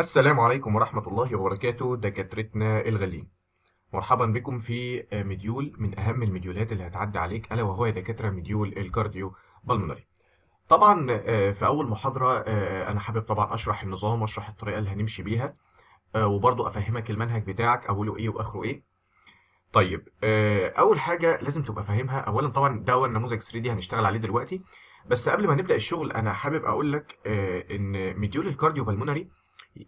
السلام عليكم ورحمة الله وبركاته دكاترتنا الغاليين مرحبا بكم في مديول من أهم المديولات اللي هتعدي عليك ألا وهو يا دكاترة مديول الكارديو بالمناري طبعا آه، في أول محاضرة آه، أنا حابب طبعا أشرح النظام وأشرح الطريقة اللي هنمشي بيها آه، وبرضو أفهمك المنهج بتاعك أوله إيه وآخره إيه طيب أول حاجة لازم تبقى فاهمها أولا طبعا ده هو النموذج 3 دي هنشتغل عليه دلوقتي بس قبل ما نبدأ الشغل أنا حابب أقول لك إن مديول الكارديو بالمناري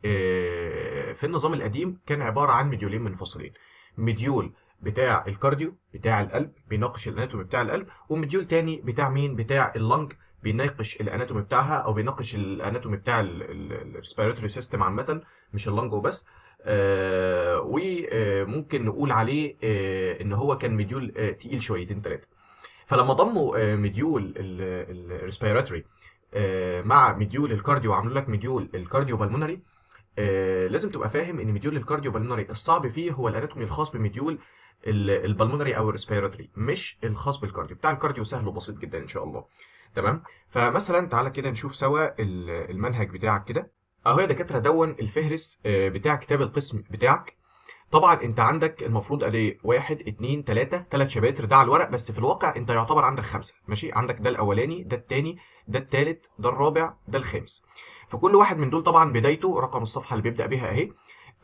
آه، في النظام القديم كان عباره عن مديولين منفصلين مديول بتاع الكارديو بتاع القلب بيناقش الاناتومي بتاع القلب ومديول تاني بتاع مين بتاع اللنج بيناقش الاناتومي بتاعها او بيناقش الاناتومي بتاع الريسبيراتوري سيستم عامه مش اللنج وبس آه، وممكن نقول عليه آه، ان هو كان مديول تقيل شويتين ثلاثه فلما ضموا مديول الريسبيراتوري مع مديول الكارديو وعملوا لك مديول الكارديو بالمونري آه لازم تبقى فاهم ان مديول الكارديو بالونري الصعب فيه هو الاناتومي الخاص بمديول البلمونري او الريسبيراتوري مش الخاص بالكارديو بتاع الكارديو سهل وبسيط جدا ان شاء الله تمام فمثلا تعالى كده نشوف سوا المنهج بتاعك كده اهو يا دكاتره دون الفهرس آه، بتاع كتاب القسم بتاعك طبعا انت عندك المفروض ادي واحد اتنين تلاته تلات شباتر ده على الورق بس في الواقع انت يعتبر عندك خمسه ماشي عندك ده الاولاني ده التاني ده التالت ده الرابع ده الخامس فكل واحد من دول طبعا بدايته رقم الصفحه اللي بيبدا بيها اهي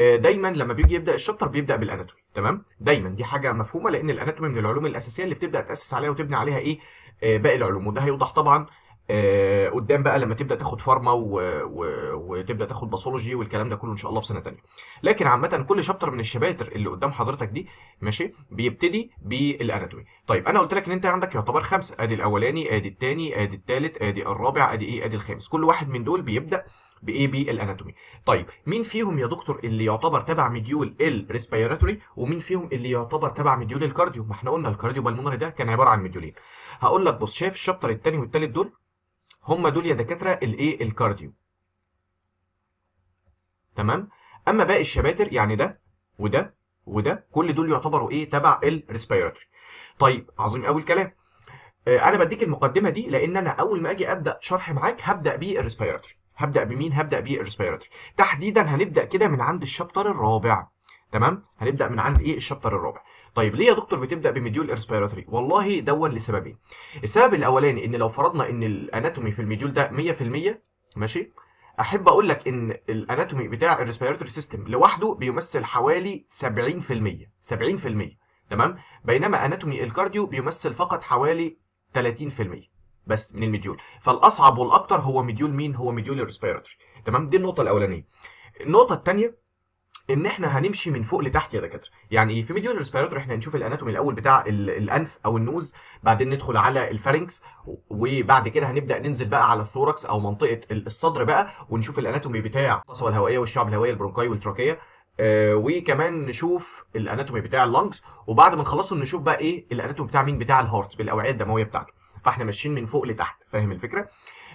آه، دايما لما بيجي يبدا الشابتر بيبدا بالاناتومي تمام دايما دي حاجه مفهومه لان الاناتومي من العلوم الاساسيه اللي بتبدا تاسس عليها وتبني عليها ايه آه، باقي العلوم وده هيوضح طبعا آه قدام بقى لما تبدا تاخد فارما و... و... وتبدا تاخد باثولوجي والكلام ده كله ان شاء الله في سنه ثانيه لكن عامه كل شابتر من الشباتر اللي قدام حضرتك دي ماشي بيبتدي بالاناتومي طيب انا قلت لك ان انت عندك يعتبر خمسه ادي الاولاني ادي الثاني ادي الثالث ادي الرابع ادي ايه ادي الخامس كل واحد من دول بيبدا بايه بالاناتومي طيب مين فيهم يا دكتور اللي يعتبر تبع مديول الريسبيراتوري ومين فيهم اللي يعتبر تبع مديول الكارديو ما احنا قلنا الكارديو بالمونري ده كان عباره عن مديولين هقول لك بص شايف الشابتر الثاني والثالث دول هم دول يا دكاتره الايه الكارديو تمام اما باقي الشباتر يعني ده وده وده كل دول يعتبروا ايه تبع الريسبيراتوري طيب عظيم قوي الكلام آه، انا بديك المقدمه دي لان انا اول ما اجي ابدا شرح معاك هبدا بالريسبيراتوري هبدا بمين هبدا بالريسبيراتوري تحديدا هنبدا كده من عند الشابتر الرابع تمام هنبدا من عند ايه الشابتر الرابع طيب ليه يا دكتور بتبدا بميديول ريسبيراتوري والله دون لسببين السبب الاولاني ان لو فرضنا ان الاناتومي في المديول ده 100% ماشي احب اقول لك ان الاناتومي بتاع الريسبيراتوري سيستم لوحده بيمثل حوالي 70% 70% تمام بينما اناتومي الكارديو بيمثل فقط حوالي 30% بس من المديول فالاصعب والاكثر هو مديول مين هو مديول الريسبيراتوري تمام دي النقطه الاولانيه النقطه الثانيه ان احنا هنمشي من فوق لتحت يا دكاتره يعني في ميديول ريسبيراتور احنا هنشوف الاناتومي الاول بتاع الانف او النوز بعدين ندخل على الفارنكس وبعد كده هنبدا ننزل بقى على الثوركس او منطقه الصدر بقى ونشوف الاناتومي بتاع القصبه الهوائيه والشعب الهوائي البرونكاي والتراكيه آه وكمان نشوف الاناتومي بتاع اللنجز وبعد ما نخلصه نشوف بقى ايه الاناتومي بتاع مين بتاع الهارت بالاوعيه الدمويه بتاعته فاحنا ماشيين من فوق لتحت فاهم الفكره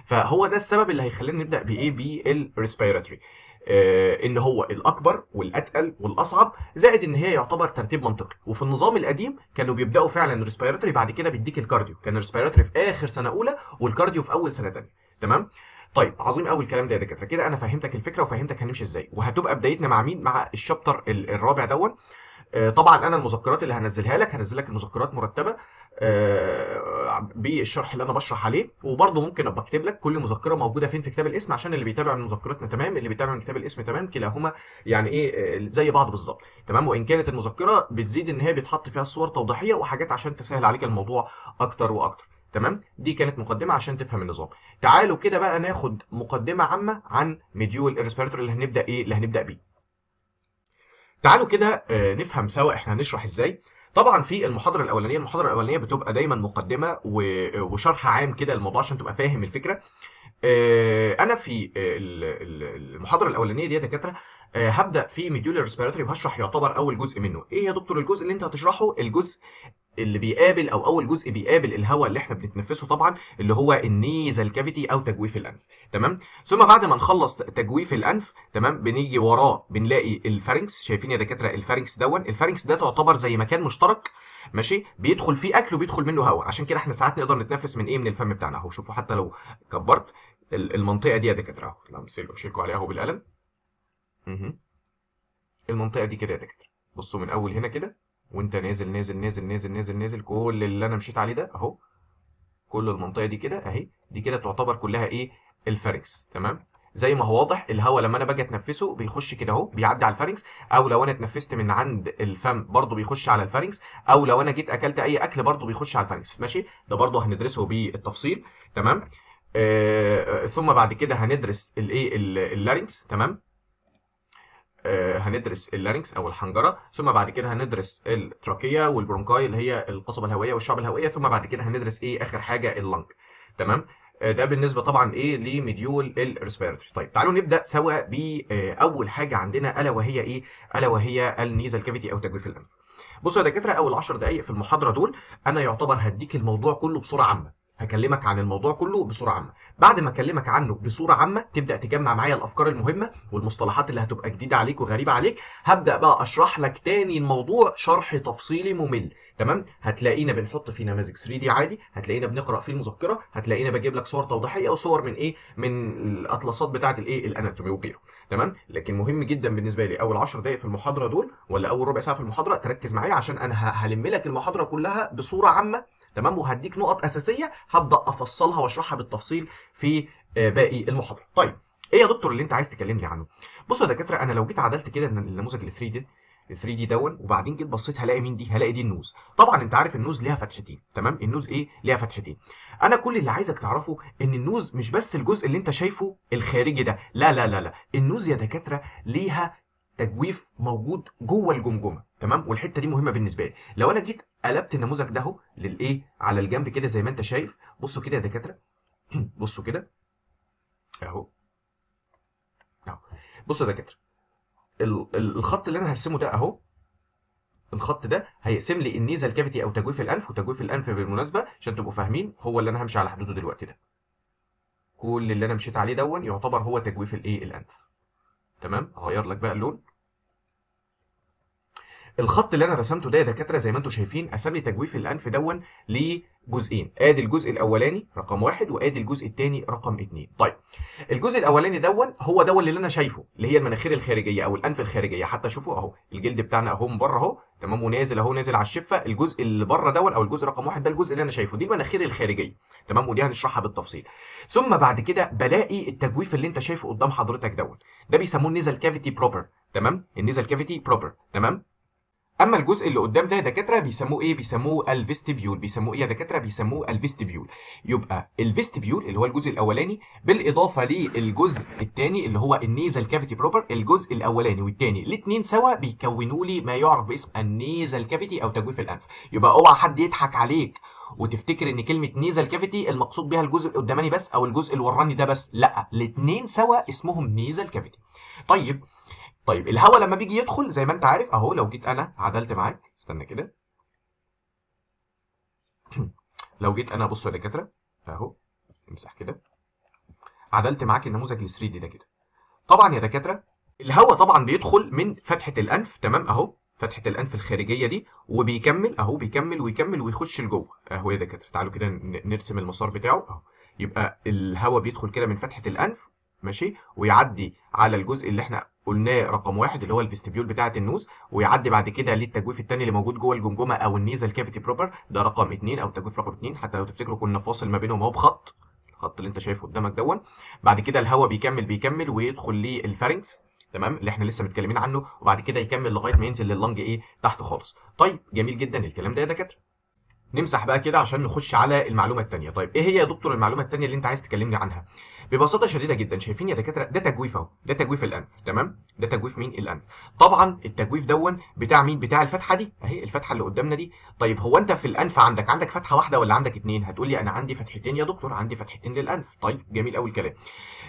فهو ده السبب اللي هيخلينا نبدا بايه بالريسبيراتوري آه، ان هو الاكبر والاتقل والاصعب زائد ان هي يعتبر ترتيب منطقي وفي النظام القديم كانوا بيبداوا فعلا الريسبيراتوري بعد كده بيديك الكارديو كان الريسبيراتوري في اخر سنه اولى والكارديو في اول سنه ثانيه تمام طيب عظيم قوي الكلام ده يا دكاتره كده انا فهمتك الفكره وفهمتك هنمشي ازاي وهتبقى بدايتنا مع مين مع الشابتر الرابع دوت آه، طبعا انا المذكرات اللي هنزلها لك هنزل لك المذكرات مرتبه آه، بالشرح اللي انا بشرح عليه وبرده ممكن ابقى اكتب لك كل مذكره موجوده فين في كتاب الاسم عشان اللي بيتابع من مذكراتنا تمام اللي بيتابع من كتاب الاسم تمام كلاهما يعني ايه آه، زي بعض بالظبط تمام وان كانت المذكره بتزيد ان هي بيتحط فيها صور توضيحيه وحاجات عشان تسهل عليك الموضوع اكتر واكتر تمام دي كانت مقدمه عشان تفهم النظام تعالوا كده بقى ناخد مقدمه عامه عن مديول الريسبيراتور اللي هنبدا ايه اللي هنبدا بيه تعالوا كده آه، نفهم سوا احنا هنشرح ازاي طبعا في المحاضره الاولانيه المحاضره الاولانيه بتبقى دايما مقدمه آه، وشرح عام كده الموضوع عشان تبقى فاهم الفكره آه، انا في المحاضره الاولانيه دي يا دكاتره هبدا في ميديولر ريسبيراتوري وهشرح يعتبر اول جزء منه ايه يا دكتور الجزء اللي انت هتشرحه الجزء اللي بيقابل او اول جزء بيقابل الهواء اللي احنا بنتنفسه طبعا اللي هو النيزل كافيتي او تجويف الانف تمام ثم بعد ما نخلص تجويف الانف تمام بنيجي وراه بنلاقي الفارنكس شايفين يا دكاتره الفارنكس دون الفارنكس ده تعتبر زي مكان مشترك ماشي بيدخل فيه اكل وبيدخل منه هواء عشان كده احنا ساعات نقدر نتنفس من ايه من الفم بتاعنا اهو شوفوا حتى لو كبرت المنطقه دي يا دكاتره اهو لمسلكوا شيلكوا عليها اهو بالقلم المنطقه دي كده يا دكاتره بصوا من اول هنا كده وانت نازل نازل نازل نازل نازل نازل كل اللي انا مشيت عليه ده اهو كل المنطقه دي كده اهي دي كده تعتبر كلها ايه الفارنكس تمام زي ما هو واضح الهواء لما انا باجي اتنفسه بيخش كده اهو بيعدي على الفارنكس او لو انا اتنفست من عند الفم برضه بيخش على الفارنكس او لو انا جيت اكلت اي اكل برضه بيخش على الفارنكس ماشي ده برضه هندرسه بالتفصيل تمام آه ثم بعد كده هندرس الايه اللارنكس تمام آه، هندرس اللارنكس او الحنجره ثم بعد كده هندرس التراكيه والبرونكاي اللي هي القصبه الهوائيه والشعب الهوائيه ثم بعد كده هندرس ايه اخر حاجه اللنج تمام آه، ده بالنسبه طبعا ايه لميديول الريسبيرتوري طيب تعالوا نبدا سوا باول حاجه عندنا الا وهي ايه الا وهي النيزل كافيتي او تجويف الانف بصوا يا دكاتره اول 10 دقائق في المحاضره دول انا يعتبر هديك الموضوع كله بصوره عامه هكلمك عن الموضوع كله بصوره عامه بعد ما اكلمك عنه بصوره عامه تبدا تجمع معايا الافكار المهمه والمصطلحات اللي هتبقى جديده عليك وغريبه عليك هبدا بقى اشرح لك تاني الموضوع شرح تفصيلي ممل تمام هتلاقينا بنحط فيه نماذج 3 دي عادي هتلاقينا بنقرا فيه المذكره هتلاقينا بجيب لك صور توضيحيه وصور من ايه من الاطلسات بتاعه الايه الاناتومي وغيره تمام لكن مهم جدا بالنسبه لي اول 10 دقائق في المحاضره دول ولا اول ربع ساعه في المحاضره تركز معايا عشان انا هلم لك المحاضره كلها بصوره عامه تمام وهديك نقط اساسيه هبدا افصلها واشرحها بالتفصيل في آه، باقي المحاضره طيب ايه يا دكتور اللي انت عايز تكلمني عنه بص يا دكاتره انا لو جيت عدلت كده النموذج ال 3 دي 3 دي دون وبعدين جيت بصيت هلاقي مين دي هلاقي دي النوز طبعا انت عارف النوز ليها فتحتين تمام النوز ايه ليها فتحتين انا كل اللي عايزك تعرفه ان النوز مش بس الجزء اللي انت شايفه الخارجي ده لا لا لا لا النوز يا دكاتره ليها تجويف موجود جوه الجمجمه تمام والحته دي مهمه بالنسبه لي لو انا جيت قلبت النموذج ده اهو للايه على الجنب كده زي ما انت شايف بصوا كده يا دكاتره بصوا كده اهو اهو بصوا يا دكاتره الخط اللي انا هرسمه ده اهو الخط ده هيقسم لي النيزل كافيتي او تجويف الانف وتجويف الانف بالمناسبه عشان تبقوا فاهمين هو اللي انا همشي على حدوده دلوقتي ده كل اللي انا مشيت عليه دون يعتبر هو تجويف الايه الانف تمام اغير لك بقى اللون الخط اللي انا رسمته ده يا دكاتره زي ما انتم شايفين قسم لي تجويف الانف دون لجزئين ادي الجزء الاولاني رقم واحد وادي الجزء الثاني رقم اثنين طيب الجزء الاولاني دون هو دون اللي انا شايفه اللي هي المناخير الخارجيه او الانف الخارجيه حتى شوفوا اهو الجلد بتاعنا اهو من بره اهو تمام ونازل اهو نازل على الشفه الجزء اللي بره دون او الجزء رقم واحد ده الجزء اللي انا شايفه دي المناخير الخارجيه تمام ودي هنشرحها بالتفصيل ثم بعد كده بلاقي التجويف اللي انت شايفه قدام حضرتك دون ده بيسموه النيزل كافيتي بروبر تمام النيزل كافيتي بروبر تمام اما الجزء اللي قدام ده يا دكاتره بيسموه ايه بيسموه الفيستيبيول بيسموه ايه يا دكاتره بيسموه الفيستيبيول يبقى الفيستيبيول اللي هو الجزء الاولاني بالاضافه للجزء الثاني اللي هو النيزل كافيتي بروبر الجزء الاولاني والثاني الاثنين سوا بيكونوا لي ما يعرف باسم النيزل كافيتي او تجويف الانف يبقى اوعى حد يضحك عليك وتفتكر ان كلمه نيزل كافيتي المقصود بها الجزء القداماني بس او الجزء الوراني ده بس لا الاثنين سوا اسمهم نيزل كافيتي طيب طيب الهواء لما بيجي يدخل زي ما انت عارف اهو لو جيت انا عدلت معاك استنى كده لو جيت انا بصوا يا دكاتره اهو امسح كده عدلت معاك النموذج ال 3 دي ده كده طبعا يا دكاتره الهواء طبعا بيدخل من فتحه الانف تمام اهو فتحه الانف الخارجيه دي وبيكمل اهو بيكمل ويكمل ويخش لجوه اهو يا دكاتره تعالوا كده نرسم المسار بتاعه اهو يبقى الهواء بيدخل كده من فتحه الانف ماشي ويعدي على الجزء اللي احنا قلناه رقم واحد اللي هو الفيستبيول بتاعه النوز ويعدي بعد كده للتجويف الثاني اللي موجود جوه الجمجمه او النيزل كافيتي بروبر ده رقم اثنين او تجويف رقم اثنين حتى لو تفتكروا كنا فاصل ما بينهم اهو بخط الخط اللي انت شايفه قدامك دون بعد كده الهواء بيكمل بيكمل ويدخل للفارنكس تمام اللي احنا لسه متكلمين عنه وبعد كده يكمل لغايه ما ينزل لللنج ايه تحت خالص طيب جميل جدا الكلام ده يا دكاتره نمسح بقى كده عشان نخش على المعلومه الثانيه طيب ايه هي يا دكتور المعلومه الثانيه اللي انت عايز تكلمني عنها ببساطه شديده جدا شايفين يا دكاتره ده تجويف اهو ده تجويف الانف تمام ده تجويف مين الانف طبعا التجويف دون بتاع مين بتاع الفتحه دي اهي الفتحه اللي قدامنا دي طيب هو انت في الانف عندك عندك فتحه واحده ولا عندك اتنين هتقول لي انا عندي فتحتين يا دكتور عندي فتحتين للانف طيب جميل قوي الكلام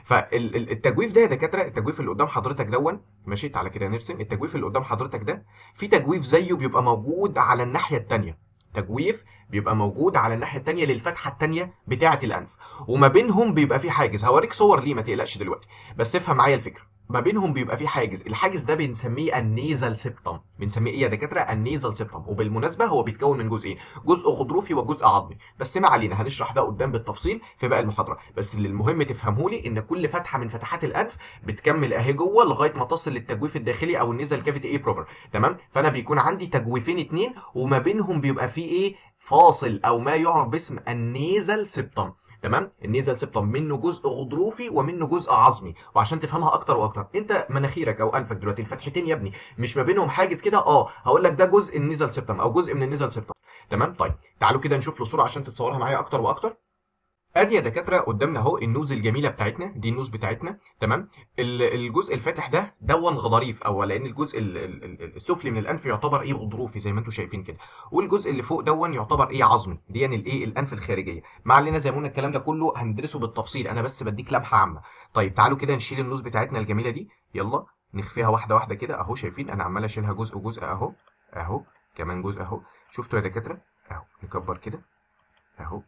فالتجويف ده يا دكاتره التجويف اللي قدام حضرتك دون ماشي على كده نرسم التجويف اللي قدام حضرتك ده في تجويف زيه بيبقى موجود على الناحيه الثانيه تجويف بيبقى موجود على الناحيه الثانيه للفتحه الثانيه بتاعه الانف وما بينهم بيبقى في حاجز هوريك صور ليه ما تقلقش دلوقتي بس افهم معايا الفكره ما بينهم بيبقى في حاجز الحاجز ده بنسميه النيزل سيبتم بنسميه ايه يا دكاتره النيزل سيبتم وبالمناسبه هو بيتكون من جزئين جزء غضروفي وجزء عظمي بس ما علينا هنشرح ده قدام بالتفصيل في باقي المحاضره بس اللي المهم تفهمهولي ان كل فتحه من فتحات الانف بتكمل اهي جوه لغايه ما تصل للتجويف الداخلي او النيزل كافيتي اي بروبر تمام فانا بيكون عندي تجويفين اتنين وما بينهم بيبقى في ايه فاصل او ما يعرف باسم النيزل سبتم تمام النيزل سبتم منه جزء غضروفي ومنه جزء عظمي وعشان تفهمها اكتر واكتر انت مناخيرك او انفك دلوقتي الفتحتين يا ابني مش ما بينهم حاجز كده اه هقول لك ده جزء النيزل سبتم او جزء من النيزل سبتم تمام طيب تعالوا كده نشوف له صوره عشان تتصورها معايا اكتر واكتر ادي يا دكاتره قدامنا اهو النوز الجميله بتاعتنا دي النوز بتاعتنا تمام الجزء الفاتح ده دون غضاريف او لان الجزء السفلي من الانف يعتبر ايه غضروفي زي ما انتم شايفين كده والجزء اللي فوق دون يعتبر ايه عظمي دي يعني الايه الانف الخارجيه ما علينا زي ما قلنا الكلام ده كله هندرسه بالتفصيل انا بس بديك لمحه عامه طيب تعالوا كده نشيل النوز بتاعتنا الجميله دي يلا نخفيها واحده واحده كده اهو شايفين انا عمال اشيلها جزء جزء اهو اهو كمان جزء اهو شفتوا يا دكاتره اهو نكبر كده اهو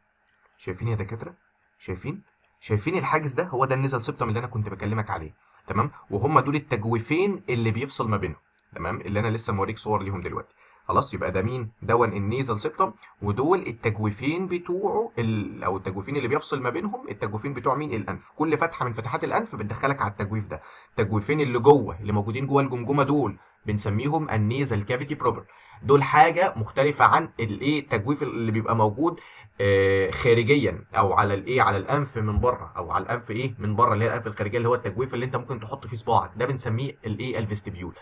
شايفين يا دكاتره شايفين شايفين الحاجز ده هو ده النزل سبتم اللي انا كنت بكلمك عليه تمام وهم دول التجويفين اللي بيفصل ما بينهم تمام اللي انا لسه موريك صور ليهم دلوقتي خلاص يبقى ده مين دون النيزل سبتم ودول التجويفين بتوعه ال... او التجويفين اللي بيفصل ما بينهم التجويفين بتوع مين الانف كل فتحه من فتحات الانف بتدخلك على التجويف ده التجويفين اللي جوه اللي موجودين جوه الجمجمه دول بنسميهم النيزل كافيتي بروبر دول حاجه مختلفه عن الايه التجويف اللي بيبقى موجود آه خارجيا او على الايه على الانف من بره او على الانف ايه من بره اللي هي الانف الخارجيه اللي هو التجويف اللي انت ممكن تحط فيه صباعك ده بنسميه الايه الفيستيبيول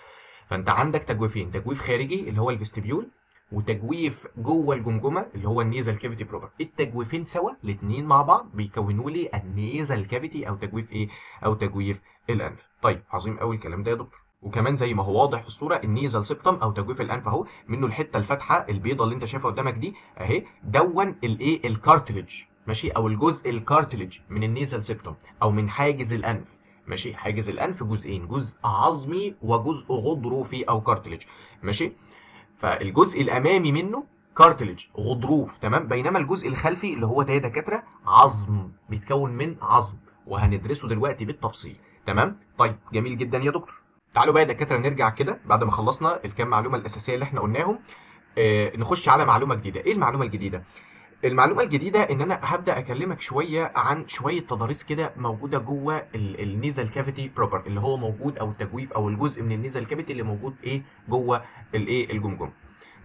فانت عندك تجويفين تجويف خارجي اللي هو الفيستيبيول وتجويف جوه الجمجمه اللي هو النيزل كافيتي بروبر التجويفين سوا الاثنين مع بعض بيكونوا لي النيزل كافيتي او تجويف ايه او تجويف الانف طيب عظيم قوي الكلام ده يا دكتور وكمان زي ما هو واضح في الصوره النيزل سيبتم او تجويف الانف اهو منه الحته الفاتحه البيضه اللي انت شايفها قدامك دي اهي دون الايه الكارتليج ماشي او الجزء الكارتليج من النيزل سيبتم او من حاجز الانف ماشي حاجز الانف جزئين جزء عظمي وجزء غضروفي او كارتليج ماشي فالجزء الامامي منه كارتليج غضروف تمام بينما الجزء الخلفي اللي هو ده دكاتره عظم بيتكون من عظم وهندرسه دلوقتي بالتفصيل تمام طيب جميل جدا يا دكتور تعالوا بقى يا دكاتره نرجع كده بعد ما خلصنا الكام معلومه الاساسيه اللي احنا قلناهم آه نخش على معلومه جديده ايه المعلومه الجديده المعلومه الجديده ان انا هبدا اكلمك شويه عن شويه تضاريس كده موجوده جوه النيزل كافيتي بروبر اللي هو موجود او التجويف او الجزء من النيزل كافيتي اللي موجود ايه جوه الايه الجمجمه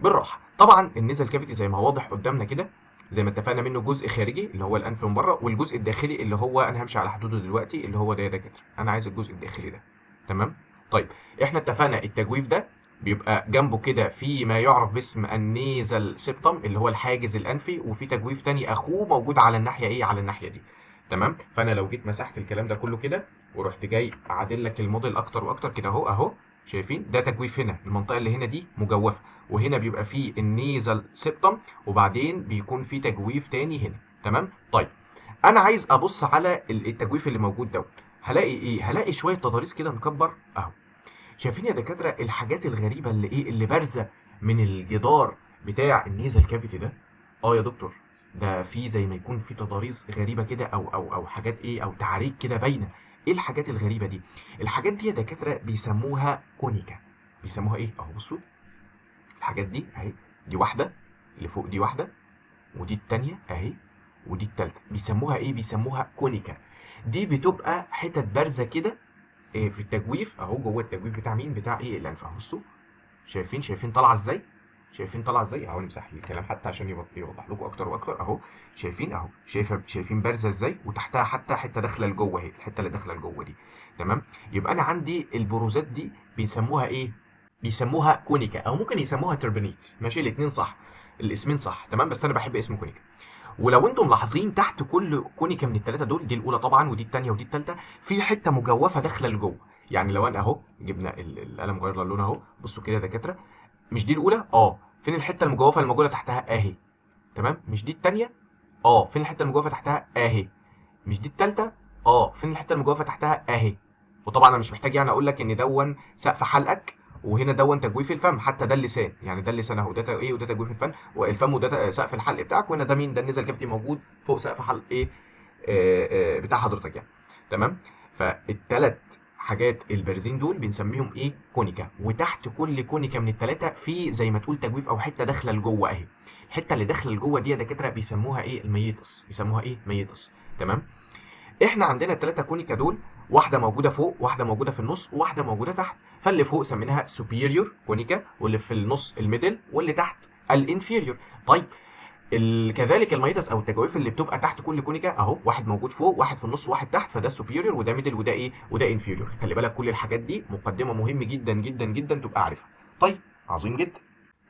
بالراحه طبعا النيزل كافيتي زي ما هو واضح قدامنا كده زي ما اتفقنا منه جزء خارجي اللي هو الانف من بره والجزء الداخلي اللي هو انا همشي على حدوده دلوقتي اللي هو ده يا دكاتره انا عايز الجزء الداخلي ده تمام طيب احنا اتفقنا التجويف ده بيبقى جنبه كده في ما يعرف باسم النيزل سيبتم اللي هو الحاجز الانفي وفي تجويف تاني اخوه موجود على الناحيه ايه على الناحيه دي تمام فانا لو جيت مسحت الكلام ده كله كده ورحت جاي اعدل لك الموديل اكتر واكتر كده اهو اهو شايفين ده تجويف هنا المنطقه اللي هنا دي مجوفه وهنا بيبقى فيه النيزل سيبتم وبعدين بيكون في تجويف تاني هنا تمام طيب انا عايز ابص على التجويف اللي موجود دوت هلاقي ايه هلاقي شويه تضاريس كده نكبر اهو شايفين يا دكاتره الحاجات الغريبه اللي ايه اللي بارزه من الجدار بتاع النيزل كافيتي ده اه يا دكتور ده في زي ما يكون في تضاريس غريبه كده او او او حاجات ايه او تعريق كده باينه ايه الحاجات الغريبه دي الحاجات دي يا دكاتره بيسموها كونيكا بيسموها ايه اهو بصوا الحاجات دي اهي دي واحده اللي فوق دي واحده ودي الثانيه اهي ودي الثالثه بيسموها ايه بيسموها كونيكا دي بتبقى حتت بارزه كده إيه، في التجويف اهو جوه التجويف بتاع مين بتاع ايه الانف بصوا شايفين شايفين طالعه ازاي شايفين طالعه ازاي اهو نمسح الكلام حتى عشان يوضح لكم اكتر واكتر اهو شايفين اهو شايفه شايفين بارزه ازاي وتحتها حتى حته داخله لجوه اهي الحته اللي داخله لجوه دي تمام يبقى انا عندي البروزات دي بيسموها ايه بيسموها كونيكا او ممكن يسموها تربنيت ماشي الاثنين صح الاسمين صح تمام بس انا بحب اسم كونيكا ولو انتم ملاحظين تحت كل كونيكا من الثلاثه دول دي الاولى طبعا ودي الثانيه ودي الثالثه في حته مجوفه داخله لجوه يعني لو انا اهو جبنا القلم غير اللون اهو بصوا كده يا دكاتره مش دي الاولى اه فين الحته المجوفه الموجوده تحتها اهي تمام مش دي الثانيه اه فين الحته المجوفه تحتها اهي مش دي الثالثه اه فين الحته المجوفه تحتها اهي وطبعا انا مش محتاج يعني اقول لك ان دون سقف حلقك وهنا دون تجويف الفم حتى ده اللسان يعني ده اللسان اهو ده ايه وده تجويف الفم والفم وده سقف الحلق بتاعك وهنا ده مين ده النزل كافتي موجود فوق سقف حلق ايه آه آه بتاع حضرتك يعني تمام فالثلاث حاجات البرزين دول بنسميهم ايه كونيكا وتحت كل كونيكا من الثلاثه في زي ما تقول تجويف او حته داخله لجوه اهي الحته اللي داخله لجوه دي يا دكاتره بيسموها ايه الميتس بيسموها ايه ميتس تمام احنا عندنا الثلاثه كونيكا دول واحده موجوده فوق واحده موجوده في النص وواحده موجوده تحت فاللي فوق سميناها سوبيريور كونيكا واللي في النص الميدل واللي تحت الانفيريور طيب كذلك الميتس او التجاويف اللي بتبقى تحت كل كونيكا اهو واحد موجود فوق واحد في النص واحد تحت فده سوبيريور وده ميدل وده ايه وده انفيريور خلي بالك كل الحاجات دي مقدمه مهم جدا جدا جدا تبقى عارفها طيب عظيم جدا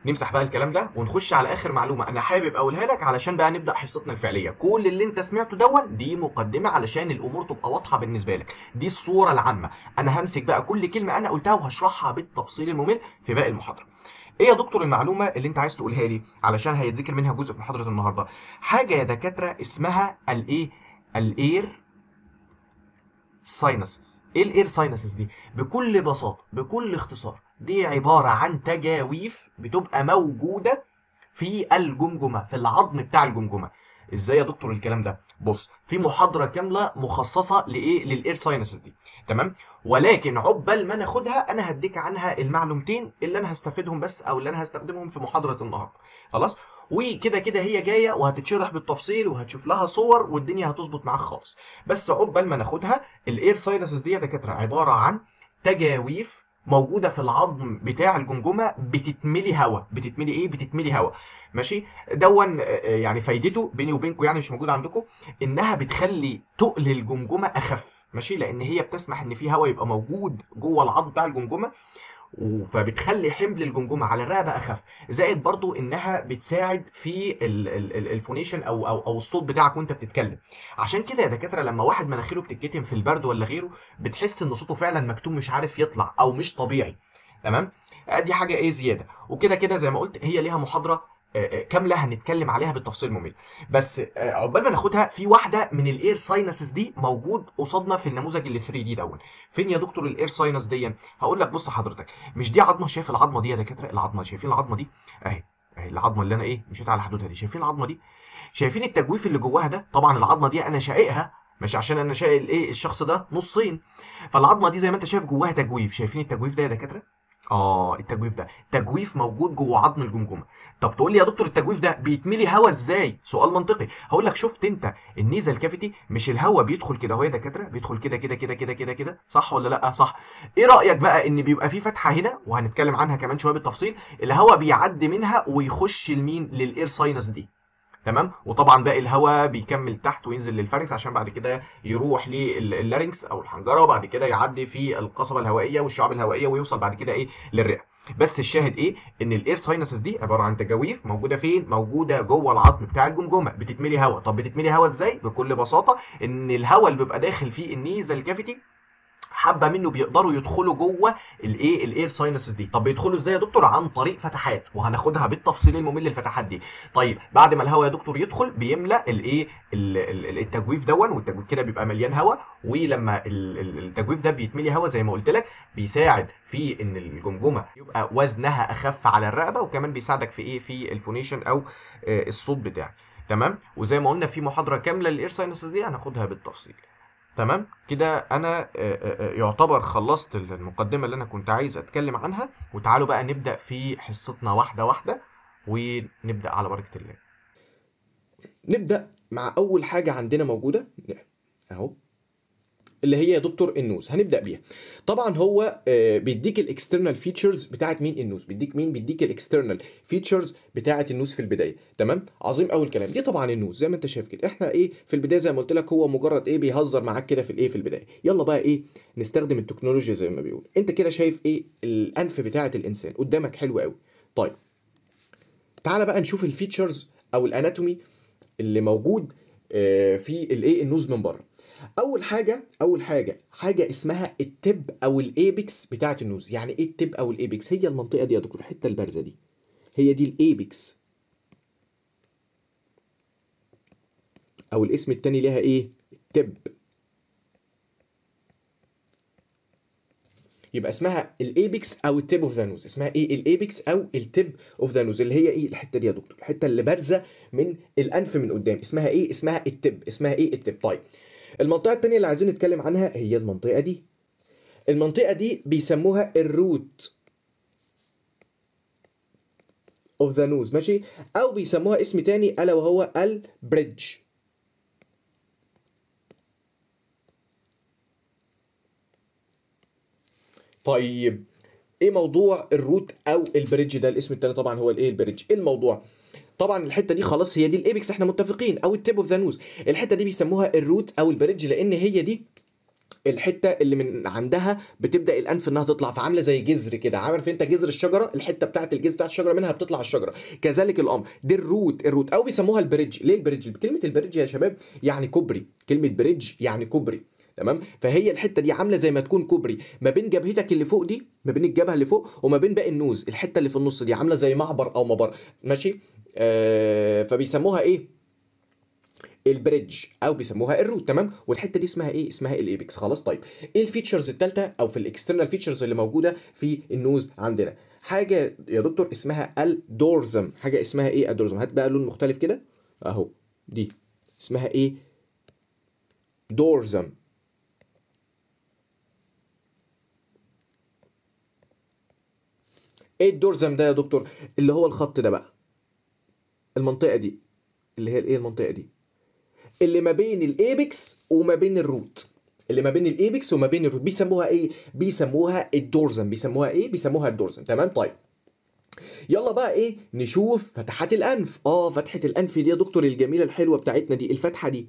نمسح بقى الكلام ده ونخش على اخر معلومه انا حابب اقولها لك علشان بقى نبدا حصتنا الفعليه كل اللي انت سمعته دون دي مقدمه علشان الامور تبقى واضحه بالنسبه لك دي الصوره العامه انا همسك بقى كل كلمه انا قلتها وهشرحها بالتفصيل الممل في باقي المحاضره ايه يا دكتور المعلومه اللي انت عايز تقولها لي علشان هيتذكر منها جزء في محاضره النهارده حاجه يا دكاتره اسمها الايه الاير ساينسز ايه الاير ساينسز دي بكل بساطه بكل اختصار دي عبارة عن تجاويف بتبقى موجودة في الجمجمة في العظم بتاع الجمجمة ازاي يا دكتور الكلام ده بص في محاضره كامله مخصصه لايه للاير ساينسز دي تمام ولكن عقبال ما ناخدها انا هديك عنها المعلومتين اللي انا هستفيدهم بس او اللي انا هستخدمهم في محاضره النهارده خلاص وكده كده هي جايه وهتتشرح بالتفصيل وهتشوف لها صور والدنيا هتظبط معاك خالص بس عقبال ما ناخدها الاير ساينسز دي يا دكاتره عباره عن تجاويف موجوده في العظم بتاع الجمجمه بتتملي هواء بتتملي ايه بتتملي هواء ماشي دون آه، آه، يعني فايدته بيني وبينكم يعني مش موجود عندكم انها بتخلي تقل الجمجمه اخف ماشي لان هي بتسمح ان في هواء يبقى موجود جوه العظم بتاع الجمجمه فبتخلي حمل الجمجمه على الرقبه اخف زائد برضو انها بتساعد في الفونيشن او او او الصوت بتاعك وانت بتتكلم عشان كده يا دكاتره لما واحد مناخيره بتتكتم في البرد ولا غيره بتحس ان صوته فعلا مكتوم مش عارف يطلع او مش طبيعي تمام آه، دي حاجه ايه زياده وكده كده زي ما قلت هي ليها محاضره آه، آه، كامله هنتكلم عليها بالتفصيل ممل بس آه، عقبال ما ناخدها في واحده من الاير ساينسز دي موجود قصادنا في النموذج اللي 3 دي دون فين يا دكتور الاير ساينس دي هقول لك بص حضرتك مش دي عظمه شايف العظمه دي يا دكاتره العظمه شايفين العظمه دي اهي اهي العظمه اللي انا ايه مشيت على حدودها دي شايفين العظمه دي شايفين التجويف اللي جواها ده طبعا العظمه دي انا شائقها مش عشان انا شايل الايه الشخص ده نصين فالعظمه دي زي ما انت شايف جواها تجويف شايفين التجويف ده يا دكاتره اه التجويف ده تجويف موجود جوه عظم الجمجمه طب تقول لي يا دكتور التجويف ده بيتملي هوا ازاي سؤال منطقي هقول لك شفت انت النيزل كافيتي مش الهوا بيدخل كده اهو يا دكاتره بيدخل كده كده كده كده كده كده صح ولا لا صح ايه رايك بقى ان بيبقى في فتحه هنا وهنتكلم عنها كمان شويه بالتفصيل الهوا بيعدي منها ويخش لمين للاير ساينس دي تمام وطبعا باقي الهواء بيكمل تحت وينزل للفارنكس عشان بعد كده يروح لللارنكس او الحنجره وبعد كده يعدي في القصبه الهوائيه والشعب الهوائيه ويوصل بعد كده ايه للرئه بس الشاهد ايه ان الاير ساينسز دي عباره عن تجاويف موجوده فين موجوده جوه العظم بتاع الجمجمه بتتملي هواء طب بتتملي هواء ازاي بكل بساطه ان الهواء اللي بيبقى داخل فيه النيزل كافيتي حبه منه بيقدروا يدخلوا جوه الايه الاير ساينسز دي طب بيدخلوا ازاي يا دكتور عن طريق فتحات وهناخدها بالتفصيل الممل الفتحات دي طيب بعد ما الهواء يا دكتور يدخل بيملا الايه التجويف دون والتجويف كده بيبقى مليان هواء ولما التجويف ده بيتملي هواء زي ما قلت لك بيساعد في ان الجمجمه يبقى وزنها اخف على الرقبه وكمان بيساعدك في ايه في الفونيشن او آه، الصوت بتاعك تمام وزي ما قلنا في محاضره كامله للاير ساينسز دي هناخدها بالتفصيل تمام كده انا آه، آه، آه، يعتبر خلصت المقدمه اللي انا كنت عايز اتكلم عنها وتعالوا بقى نبدا في حصتنا واحده واحده ونبدا على بركه الله نبدا مع اول حاجه عندنا موجوده اهو اللي هي دكتور النوز هنبدا بيها طبعا هو آه، بيديك الاكسترنال فيتشرز بتاعت مين النوز بيديك مين بيديك الاكسترنال فيتشرز بتاعت النوز في البدايه تمام عظيم قوي الكلام دي طبعا النوز زي ما انت شايف كده احنا ايه في البدايه زي ما قلت لك هو مجرد ايه بيهزر معاك كده في الايه في البدايه يلا بقى ايه نستخدم التكنولوجيا زي ما بيقول انت كده شايف ايه الانف بتاعه الانسان قدامك حلو قوي طيب تعالى بقى نشوف الفيتشرز او الاناتومي اللي موجود آه، في الايه النوز من بره اول حاجه اول حاجه حاجه اسمها التب او الايبكس بتاعه النوز يعني ايه التب او الايبكس هي المنطقه دي يا دكتور الحته البارزه دي هي دي الايبكس او الاسم التاني ليها ايه التب يبقى اسمها الايبكس او التيب اوف ذا نوز اسمها ايه الايبكس او التيب اوف ذا نوز اللي هي ايه الحته دي يا دكتور الحته اللي بارزه من الانف من قدام اسمها ايه اسمها التيب اسمها ايه التيب طيب المنطقه التانية اللي عايزين نتكلم عنها هي المنطقه دي المنطقه دي بيسموها الروت اوف ذا نوز ماشي او بيسموها اسم تاني الا وهو البريدج طيب ايه موضوع الروت او البريدج ده الاسم التاني طبعا هو الايه البريدج ايه الموضوع طبعا الحته دي خلاص هي دي الايبكس احنا متفقين او التيب اوف ذا نوز الحته دي بيسموها الروت او البريدج لان هي دي الحته اللي من عندها بتبدا الانف انها تطلع فعامله زي جذر كده عارف انت جذر الشجره الحته بتاعه الجذر بتاعه الشجره منها بتطلع الشجره كذلك الامر دي الروت الروت او بيسموها البريدج ليه البريدج كلمه البريدج يا شباب يعني كوبري كلمه بريدج يعني كوبري تمام فهي الحته دي عامله زي ما تكون كوبري ما بين جبهتك اللي فوق دي ما بين الجبهه اللي فوق وما بين باقي النوز الحته اللي في النص دي عامله زي معبر او مبر ماشي آه، فبيسموها ايه البريدج او بيسموها الروت تمام والحته دي اسمها ايه اسمها الايبكس خلاص طيب ايه الفيتشرز الثالثه او في الاكسترنال فيتشرز اللي موجوده في النوز عندنا حاجه يا دكتور اسمها الدورزم حاجه اسمها ايه الدورزم هات بقى لون مختلف كده اهو دي اسمها ايه دورزم ايه الدورزم ده يا دكتور اللي هو الخط ده بقى المنطقه دي اللي هي الايه المنطقه دي اللي ما بين الايبكس وما بين الروت اللي ما بين الايبكس وما بين الروت بيسموها ايه بيسموها الدورزن بيسموها ايه بيسموها الدورزن تمام طيب يلا بقى ايه نشوف فتحات الانف اه فتحه الانف دي يا دكتور الجميله الحلوه بتاعتنا دي الفتحه دي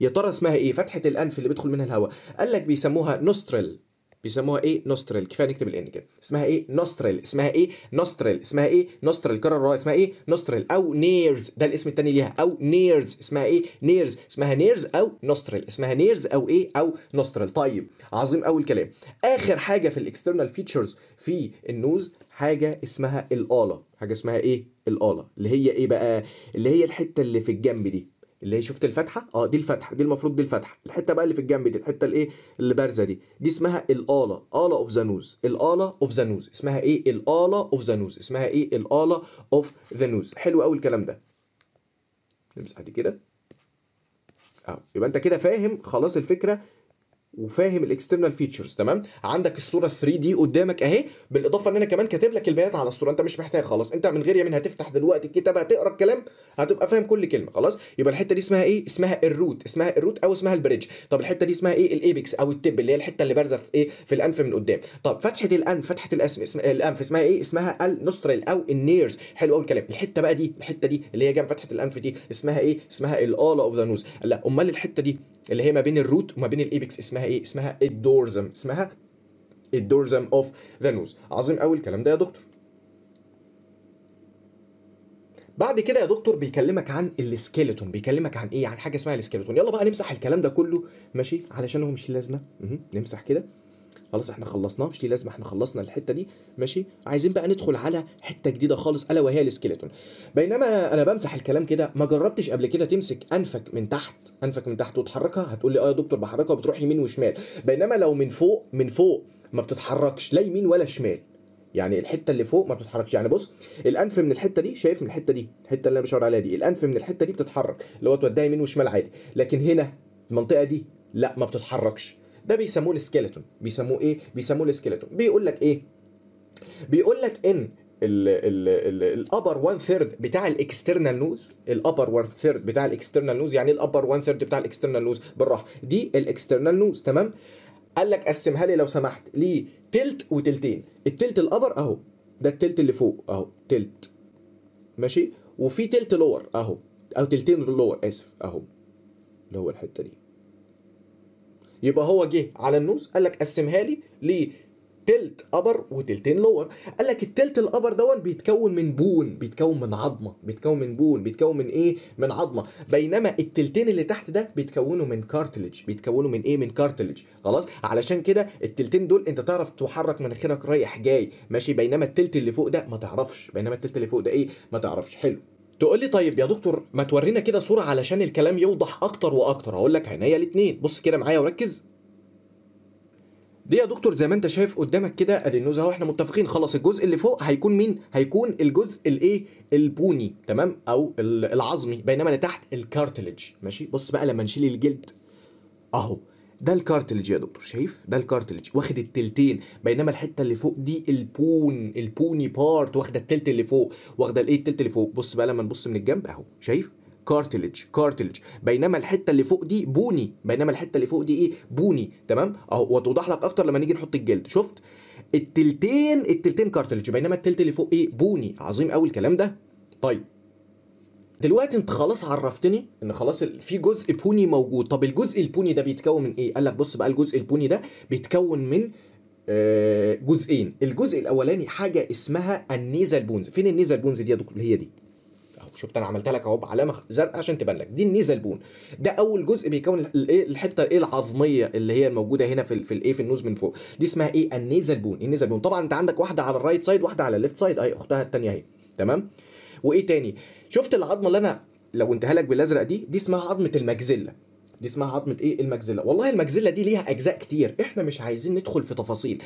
يا ترى اسمها ايه فتحه الانف اللي بيدخل منها الهواء قال لك بيسموها نوستريل بيسموها ايه نوسترل كفايه نكتب الان كده اسمها ايه نوسترل اسمها ايه نوسترل اسمها ايه نوسترل كرر الراء اسمها ايه نوسترل او نيرز ده الاسم الثاني ليها او نيرز اسمها ايه نيرز اسمها نيرز او نوسترل اسمها نيرز او ايه او نوسترل طيب عظيم قوي الكلام اخر حاجه في الاكسترنال فيتشرز في النوز حاجه اسمها الاله حاجه اسمها ايه الاله اللي هي ايه بقى اللي هي الحته اللي في الجنب دي اللي هي شفت الفتحه اه دي الفتحه دي المفروض دي الفتحه الحته بقى اللي في الجنب دي الحته الايه اللي بارزه دي دي اسمها الاله اله اوف ذا نوز الاله اوف ذا نوز اسمها ايه الاله اوف ذا نوز اسمها ايه الاله اوف ذا نوز حلو قوي الكلام ده نمسح دي كده اهو يبقى انت كده فاهم خلاص الفكره وفاهم الاكسترنال فيتشرز تمام عندك الصوره 3 دي قدامك اهي بالاضافه ان انا كمان كاتب لك البيانات على الصوره انت مش محتاج خلاص انت من غير يمين هتفتح دلوقتي الكتاب هتقرا الكلام هتبقى فاهم كل كلمه خلاص يبقى الحته دي اسمها ايه اسمها الروت اسمها الروت او اسمها البريدج طب الحته دي اسمها ايه الايبكس او التب اللي هي الحته اللي بارزه في ايه في الانف من قدام طب فتحه الانف فتحه الاسم اسم الانف اسمها ايه اسمها النوستريل او النيرز حلو قوي الكلام الحته بقى دي الحته دي اللي هي جنب فتحه الانف دي اسمها ايه اسمها الالا اوف ذا نوز لا امال الحته دي اللي هي ما بين الروت وما بين الايبكس اسمها اسمها ايه اسمها الدورزم اسمها الدورزم اوف ذا نوز عظيم قوي الكلام ده يا دكتور بعد كده يا دكتور بيكلمك عن السكيلتون بيكلمك عن ايه عن حاجه اسمها السكيلتون يلا بقى نمسح الكلام ده كله ماشي علشان هو مش لازمه نمسح كده خلاص احنا خلصناها مش لازمه احنا خلصنا الحته دي ماشي عايزين بقى ندخل على حته جديده خالص الا وهي السكيلتون بينما انا بمسح الكلام كده ما جربتش قبل كده تمسك انفك من تحت انفك من تحت وتحركها هتقول لي اه يا دكتور بحركها وبتروح يمين وشمال بينما لو من فوق من فوق ما بتتحركش لا يمين ولا شمال يعني الحته اللي فوق ما بتتحركش يعني بص الانف من الحته دي شايف من الحته دي الحته اللي انا بشاور عليها دي الانف من الحته دي بتتحرك اللي هو توديها يمين وشمال عادي لكن هنا المنطقه دي لا ما بتتحركش ده بيسموه السكيلتون بيسموه ايه بيسموه السكيلتون بيقول لك ايه بيقول لك ان الابر 1 ثيرد بتاع الاكسترنال نوز الابر 1 ثيرد بتاع الاكسترنال نوز يعني الابر 1 ثيرد بتاع الاكسترنال نوز بالراحه دي الاكسترنال نوز تمام قال لك قسمها لي لو سمحت تلت وتلتين التلت الابر اهو ده التلت اللي فوق اهو تلت ماشي وفي تلت لور اهو او تلتين لور اسف اهو اللي هو الحته دي يبقى هو جه على النوز قال لك قسمها لي لتلت ابر وتلتين لور قال لك التلت الابر دون بيتكون من بون بيتكون من عظمه بيتكون من بون بيتكون من ايه من عظمه بينما التلتين اللي تحت ده بيتكونوا من كارتليج بيتكونوا من ايه من كارتليج خلاص علشان كده التلتين دول انت تعرف تحرك مناخيرك رايح جاي ماشي بينما التلت اللي فوق ده ما تعرفش بينما التلت اللي فوق ده ايه ما تعرفش حلو تقول لي طيب يا دكتور ما تورينا كده صوره علشان الكلام يوضح اكتر واكتر هقول لك عينيا الاثنين بص كده معايا وركز دي يا دكتور زي ما انت شايف قدامك كده اهو احنا متفقين خلاص الجزء اللي فوق هيكون مين هيكون الجزء الايه البوني تمام او العظمي بينما اللي تحت الكارتلج ماشي بص بقى لما نشيل الجلد اهو ده الكارتلج يا دكتور شايف ده الكارتلج واخد التلتين بينما الحته اللي فوق دي البون البوني بارت واخده التلت اللي فوق واخده الايه التلت اللي فوق بص بقى لما نبص من الجنب اهو شايف كارتلج كارتلج بينما الحته اللي فوق دي بوني بينما الحته اللي فوق دي ايه بوني تمام اهو وتوضح لك اكتر لما نيجي نحط الجلد شفت التلتين التلتين كارتلج بينما التلت اللي فوق ايه بوني عظيم قوي الكلام ده طيب دلوقتي انت خلاص عرفتني ان خلاص في جزء بوني موجود طب الجزء البوني ده بيتكون من ايه قال لك بص بقى الجزء البوني ده بيتكون من آه، جزئين الجزء الاولاني حاجه اسمها النيزل بونز فين النيزل بونز دي يا دكتور هي دي شفت انا عملتها لك اهو بعلامه زرقاء عشان تبان لك دي النيزل بون ده اول جزء بيكون إيه، الحته الايه العظميه اللي هي الموجوده هنا في في الايه في النوز من فوق دي اسمها ايه النيزل بون النيزل بون طبعا انت عندك واحده على الرايت سايد واحده على الليفت سايد اي اختها الثانيه اهي تمام وايه تاني شفت العظمه اللي انا لو انتهى لك بالازرق دي دي اسمها عظمه المجزله دي اسمها عظمه ايه المجزله والله المجزله دي ليها اجزاء كتير احنا مش عايزين ندخل في تفاصيل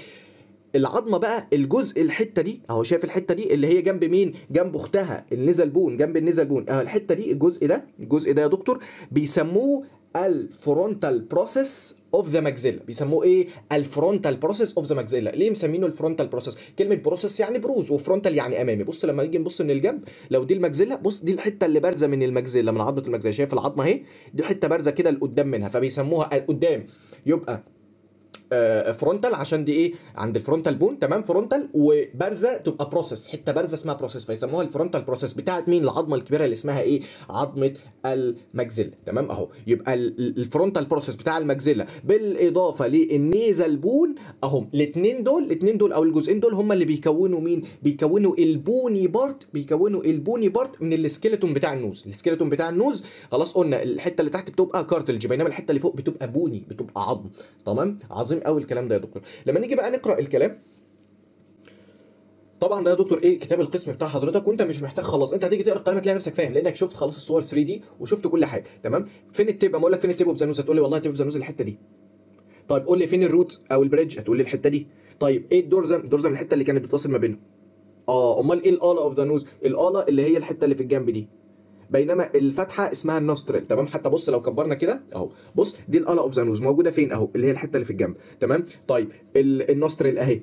العظمه بقى الجزء الحته دي اهو شايف الحته دي اللي هي جنب مين جنب اختها النزل بون جنب بون اه الحته دي الجزء ده الجزء ده يا دكتور بيسموه الفرونتال بروسيس اوف ذا ماكزيلا بيسموه ايه الفرونتال بروسيس اوف ذا ماكزيلا ليه مسمينه الفرونتال بروسيس كلمه بروسيس يعني بروز وفرونتال يعني امامي بص لما نيجي نبص من الجنب لو دي الماكزيلا بص دي الحته اللي بارزه من الماكزيلا من عظمه الماكزيلا شايف العظمه اهي دي حته بارزه كده لقدام منها فبيسموها قدام يبقى آه، فرونتال عشان دي ايه عند الفرونتال بون تمام فرونتال وبارزه تبقى بروسيس حته بارزه اسمها بروسيس فيسموها الفرونتال بروسيس بتاعت مين العظمه الكبيره اللي اسمها ايه عظمه المجزله تمام اهو يبقى الفرونتال بروسيس بتاع المجزله بالاضافه للنيزل بون اهم الاثنين دول الاثنين دول او الجزئين دول هم اللي بيكونوا مين بيكونوا البوني بارت بيكونوا البوني بارت من السكيلتون بتاع النوز السكيلتون بتاع النوز خلاص قلنا الحته اللي تحت بتبقى كارتلج بينما الحته اللي فوق بتبقى بوني بتبقى عظم تمام عظيم عظيم قوي الكلام ده يا دكتور لما نيجي بقى نقرا الكلام طبعا ده يا دكتور ايه كتاب القسم بتاع حضرتك وانت مش محتاج خلاص انت هتيجي تقرا القلم هتلاقي نفسك فاهم لانك شفت خلاص الصور 3 دي وشفت كل حاجه تمام فين التيب اقول لك فين التيب اوف زانوز هتقول لي والله التيب اوف زانوز الحته دي طيب قول لي فين الروت او البريدج هتقول لي الحته دي طيب ايه الدورزم الدورزم الحته اللي كانت بتتصل ما بينهم اه امال ايه الاله اوف ذا نوز الاله اللي هي الحته اللي في الجنب دي بينما الفتحه اسمها النوستريل تمام حتى بص لو كبرنا كده اهو بص دي الالا اوف ذا نوز موجوده فين اهو اللي هي الحته اللي في الجنب تمام طيب النوستريل اهي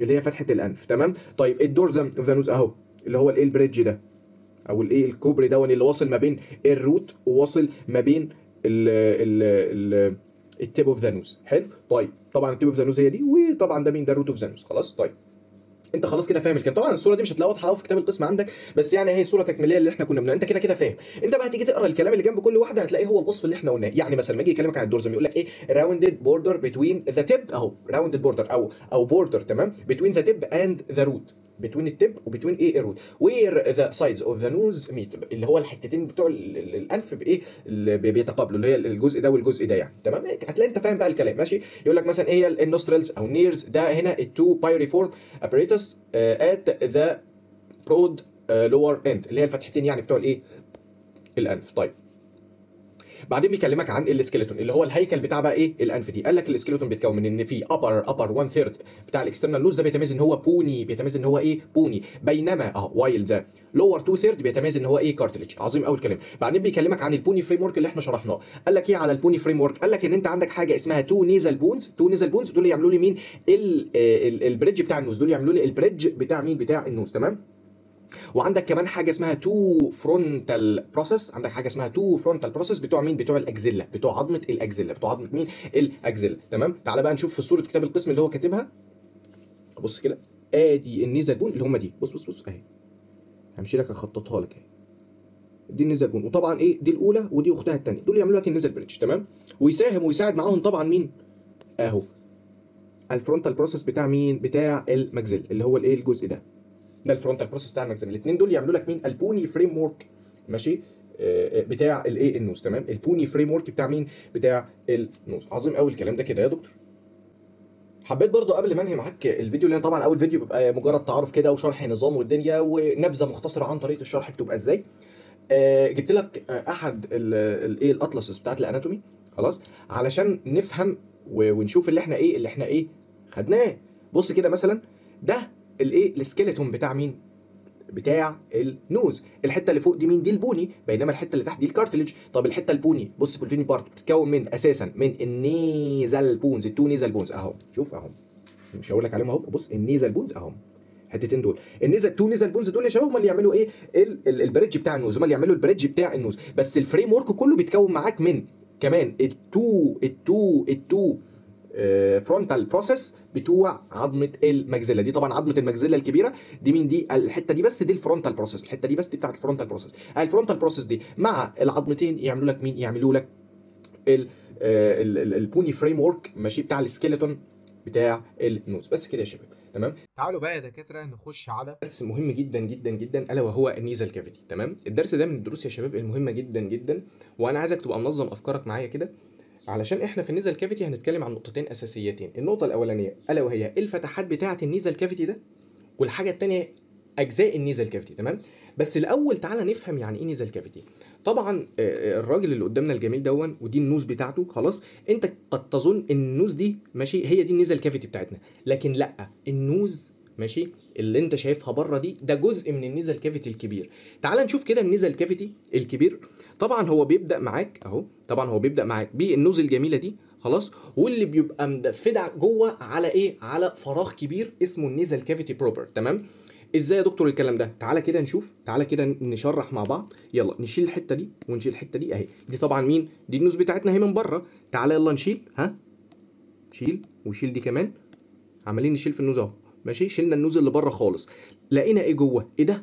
اللي هي فتحه الانف تمام طيب الدورزم اوف ذا نوز اهو اللي هو الايه البريدج ده او الايه الكوبري دون اللي واصل ما بين الروت وواصل ما بين ال ال التيب اوف ذا نوز حلو طيب طبعا التيب اوف ذا نوز هي دي وطبعا ده مين ده الروت اوف ذا نوز خلاص طيب انت خلاص كده فاهم الكلام طبعا الصوره دي مش هتلاقوها تحطها في كتاب القسم عندك بس يعني هي صوره تكميليه اللي احنا كنا بنقول انت كده كده فاهم انت بقى تيجي تقرا الكلام اللي جنب كل واحده هتلاقيه هو الوصف اللي احنا قلناه يعني مثلا لما يجي يكلمك عن الدورزم يقول لك ايه راوندد بوردر بتوين ذا تيب اهو راوندد بوردر او او بوردر تمام بتوين ذا تيب اند ذا روت بتوين التب وبتوين ايه الروت وير ذا سايدز اوف ذا نوز ميت اللي هو الحتتين بتوع الانف بايه اللي بيتقابلوا اللي هي الجزء ده والجزء ده يعني تمام هتلاقي انت فاهم بقى الكلام ماشي يقول لك مثلا ايه النوسترلز او نيرز ده هنا التو بايريفورم ابريتس ات ذا برود لور اند اللي هي الفتحتين يعني بتوع الايه الانف طيب بعدين بيكلمك عن السكيلتون اللي هو الهيكل بتاع بقى ايه الانف دي قال لك السكيلتون بيتكون من ان في ابر ابر 1 ثيرد بتاع الاكسترنال لوز ده بيتميز ان هو بوني بيتميز ان هو ايه بوني بينما اه وايل ده لور تو ثيرد بيتميز ان هو ايه كارتلج عظيم قوي الكلام بعدين بيكلمك عن البوني فريم ورك اللي احنا شرحناه قال لك ايه على البوني فريم ورك قال لك ان انت عندك حاجه اسمها تو نيزل بونز تو نيزل بونز دول يعملوا لي مين البريدج آه، بتاع النوز دول يعملوا لي البريدج بتاع مين بتاع النوز تمام وعندك كمان حاجه اسمها تو فرونتال بروسيس عندك حاجه اسمها تو فرونتال بروسيس بتوع مين بتوع الاكزيلا بتوع عظمه الاكزيلا بتوع عظمه مين الاكزيلا تمام تعال بقى نشوف في صوره كتاب القسم اللي هو كاتبها بص كده ادي النيزل بون اللي هم دي بص بص بص اهي همشي لك اخططها لك اهي دي النيزل بون وطبعا ايه دي الاولى ودي اختها الثانيه دول يعملوا لك النيزل بريدج تمام ويساهم ويساعد معاهم طبعا مين اهو الفرونتال بروسيس بتاع مين بتاع المجزل اللي هو الايه الجزء ده ده الفرونتال بروسيس بتاع الماكسيم الاثنين دول يعملوا لك مين البوني فريم ورك ماشي آه، آه، بتاع الايه النوز تمام البوني فريم ورك بتاع مين بتاع النوز عظيم قوي الكلام ده كده يا دكتور حبيت برضو قبل ما انهي معاك الفيديو لان طبعا اول فيديو بيبقى مجرد تعارف كده وشرح نظام والدنيا ونبذه مختصره عن طريقه الشرح بتبقى ازاي آه، جبت لك احد الايه الاطلس بتاعت الاناتومي خلاص علشان نفهم ونشوف اللي احنا ايه اللي احنا ايه خدناه بص كده مثلا ده الايه السكيلتون بتاع مين بتاع النوز الحته اللي فوق دي مين دي البوني بينما الحته اللي تحت دي الكارتلج طب الحته البوني بص بالفيني بارت بتتكون من اساسا من النيزل بونز التو نيزل بونز اهو شوف اهو مش هقول لك عليهم اهو بص النيزل بونز اهو الحتتين دول النيزل تو نيزل بونز دول يا شباب هم اللي يعملوا ايه البريدج بتاع النوز هم اللي يعملوا البريدج بتاع النوز بس الفريم ورك كله بيتكون معاك من كمان التو التو التو فرونتال آه، بروسيس بتوع عظمه المجزله دي طبعا عظمه المجزله الكبيره دي مين دي الحته دي بس دي الفرونتال بروسيس الحته دي بس دي بتاعت الفرونتال بروسيس الفرونتال بروسيس دي مع العظمتين يعملوا لك مين يعملوا لك البوني فريم ورك ماشي بتاع السكيلتون بتاع النوز بس كده يا شباب تمام تعالوا بقى يا دكاتره نخش على درس مهم جدا جدا جدا الا وهو النيزل كافيتي تمام الدرس ده من الدروس يا شباب المهمه جدا جدا وانا عايزك تبقى منظم افكارك معايا كده علشان احنا في النيزل كافيتي هنتكلم عن نقطتين اساسيتين النقطه الاولانيه الا وهي إيه الفتحات بتاعه النيزل كافيتي ده والحاجه الثانيه اجزاء النيزل كافيتي تمام بس الاول تعالى نفهم يعني ايه نيزل كافيتي طبعا آه، آه، الراجل اللي قدامنا الجميل دون ودي النوز بتاعته خلاص انت قد تظن ان النوز دي ماشي هي دي النيزل كافيتي بتاعتنا لكن لا النوز ماشي اللي انت شايفها بره دي ده جزء من النيزل كافيتي الكبير تعال نشوف كده النيزل كافيتي الكبير طبعا هو بيبدا معاك اهو طبعا هو بيبدا معاك بالنوز الجميله دي خلاص واللي بيبقى مدفدع جوه على ايه على فراغ كبير اسمه النيزل كافيتي بروبر تمام ازاي يا دكتور الكلام ده تعالى كده نشوف تعالى كده نشرح مع بعض يلا نشيل الحته دي ونشيل الحته دي اهي دي طبعا مين دي النوز بتاعتنا اهي من بره تعالى يلا نشيل ها شيل وشيل دي كمان عمالين نشيل في النوز اهو ماشي شلنا النوز اللي بره خالص لقينا ايه جوه ايه ده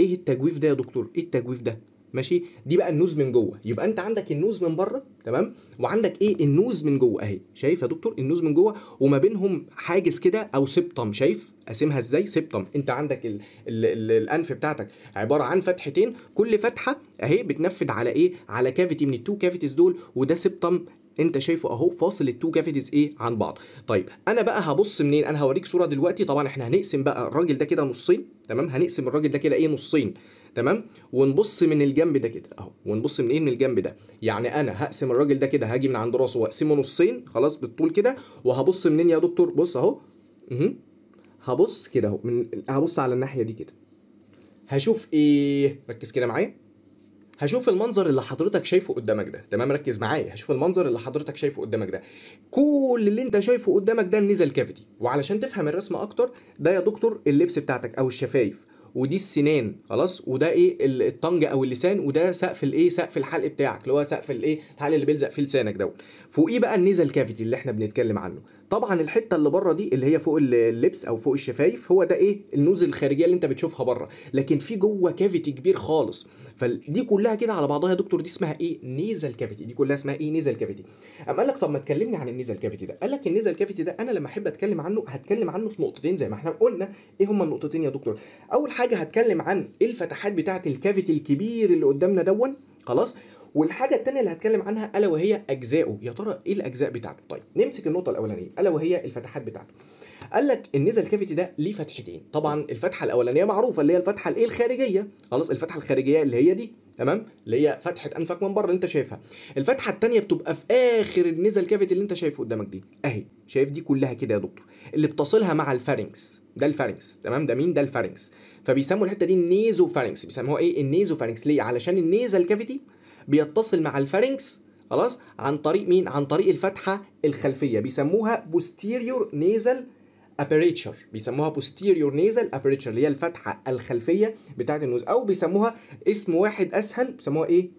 ايه التجويف ده يا دكتور ايه التجويف ده ماشي دي بقى النوز من جوه يبقى انت عندك النوز من بره تمام وعندك ايه النوز من جوه اهي شايف يا دكتور النوز من جوه وما بينهم حاجز كده او سبطم شايف قاسمها ازاي سبطم انت عندك الـ الـ الـ الانف بتاعتك عباره عن فتحتين كل فتحه اهي بتنفذ على ايه على كافيتي من التو كافيتيز دول وده سبطم انت شايفه اهو فاصل التو كافيتيز ايه عن بعض طيب انا بقى هبص منين انا هوريك صوره دلوقتي طبعا احنا هنقسم بقى الراجل ده كده نصين تمام هنقسم الراجل ده كده ايه نصين تمام ونبص من الجنب ده كده اهو ونبص من ايه من الجنب ده يعني انا هقسم الراجل ده كده هاجي من عند راسه واقسمه نصين خلاص بالطول كده وهبص منين يا دكتور بص اهو هبص كده اهو من هبص على الناحيه دي كده هشوف ايه ركز كده معايا هشوف المنظر اللي حضرتك شايفه قدامك ده تمام ركز معايا هشوف المنظر اللي حضرتك شايفه قدامك ده كل اللي انت شايفه قدامك ده النيزل كافيتي وعلشان تفهم الرسمه اكتر ده يا دكتور اللبس بتاعتك او الشفايف ودي السنان خلاص وده ايه الطنج او اللسان وده سقف الايه سقف الحلق بتاعك اللي هو سقف الايه الحلق اللي بيلزق فيه لسانك دوت فوقيه بقى النيزل كافيتي اللي احنا بنتكلم عنه طبعا الحته اللي بره دي اللي هي فوق اللبس او فوق الشفايف هو ده ايه النوز الخارجيه اللي انت بتشوفها بره لكن في جوه كافيتي كبير خالص فدي كلها كده على بعضها يا دكتور دي اسمها ايه نيزل كافيتي دي كلها اسمها ايه نيزل كافيتي قام قال لك طب ما تكلمني عن النيزل كافيتي ده قال لك النيزل كافيتي ده انا لما احب اتكلم عنه هتكلم عنه في نقطتين زي ما احنا قلنا ايه هما النقطتين يا دكتور اول حاجه هتكلم عن الفتحات بتاعه الكافيتي الكبير اللي قدامنا دون خلاص والحاجه الثانيه اللي هتكلم عنها الا وهي اجزائه يا ترى ايه الاجزاء بتاعته طيب نمسك النقطه الاولانيه الا وهي الفتحات بتاعته قال لك النزل كافيتي ده ليه فتحتين طبعا الفتحه الاولانيه معروفه اللي هي الفتحه الايه الخارجيه خلاص الفتحه الخارجيه اللي هي دي تمام اللي هي فتحه انفك من بره اللي انت شايفها الفتحه الثانيه بتبقى في اخر النزل كافيتي اللي انت شايفه قدامك دي اهي شايف دي كلها كده يا دكتور اللي بتصلها مع الفارنكس ده الفارنكس تمام ده مين ده الفارنكس فبيسموا الحته دي النيزو فارنكس بيسموها ايه النيزو فارنكس ليه علشان النيزل كافيتي بيتصل مع الفارنكس خلاص عن طريق مين عن طريق الفتحه الخلفيه بيسموها بوستيريور نيزل ابريتشر بيسموها بوستيريور نيزل ابريتشر اللي هي الفتحه الخلفيه بتاعه النوز او بيسموها اسم واحد اسهل بيسموها ايه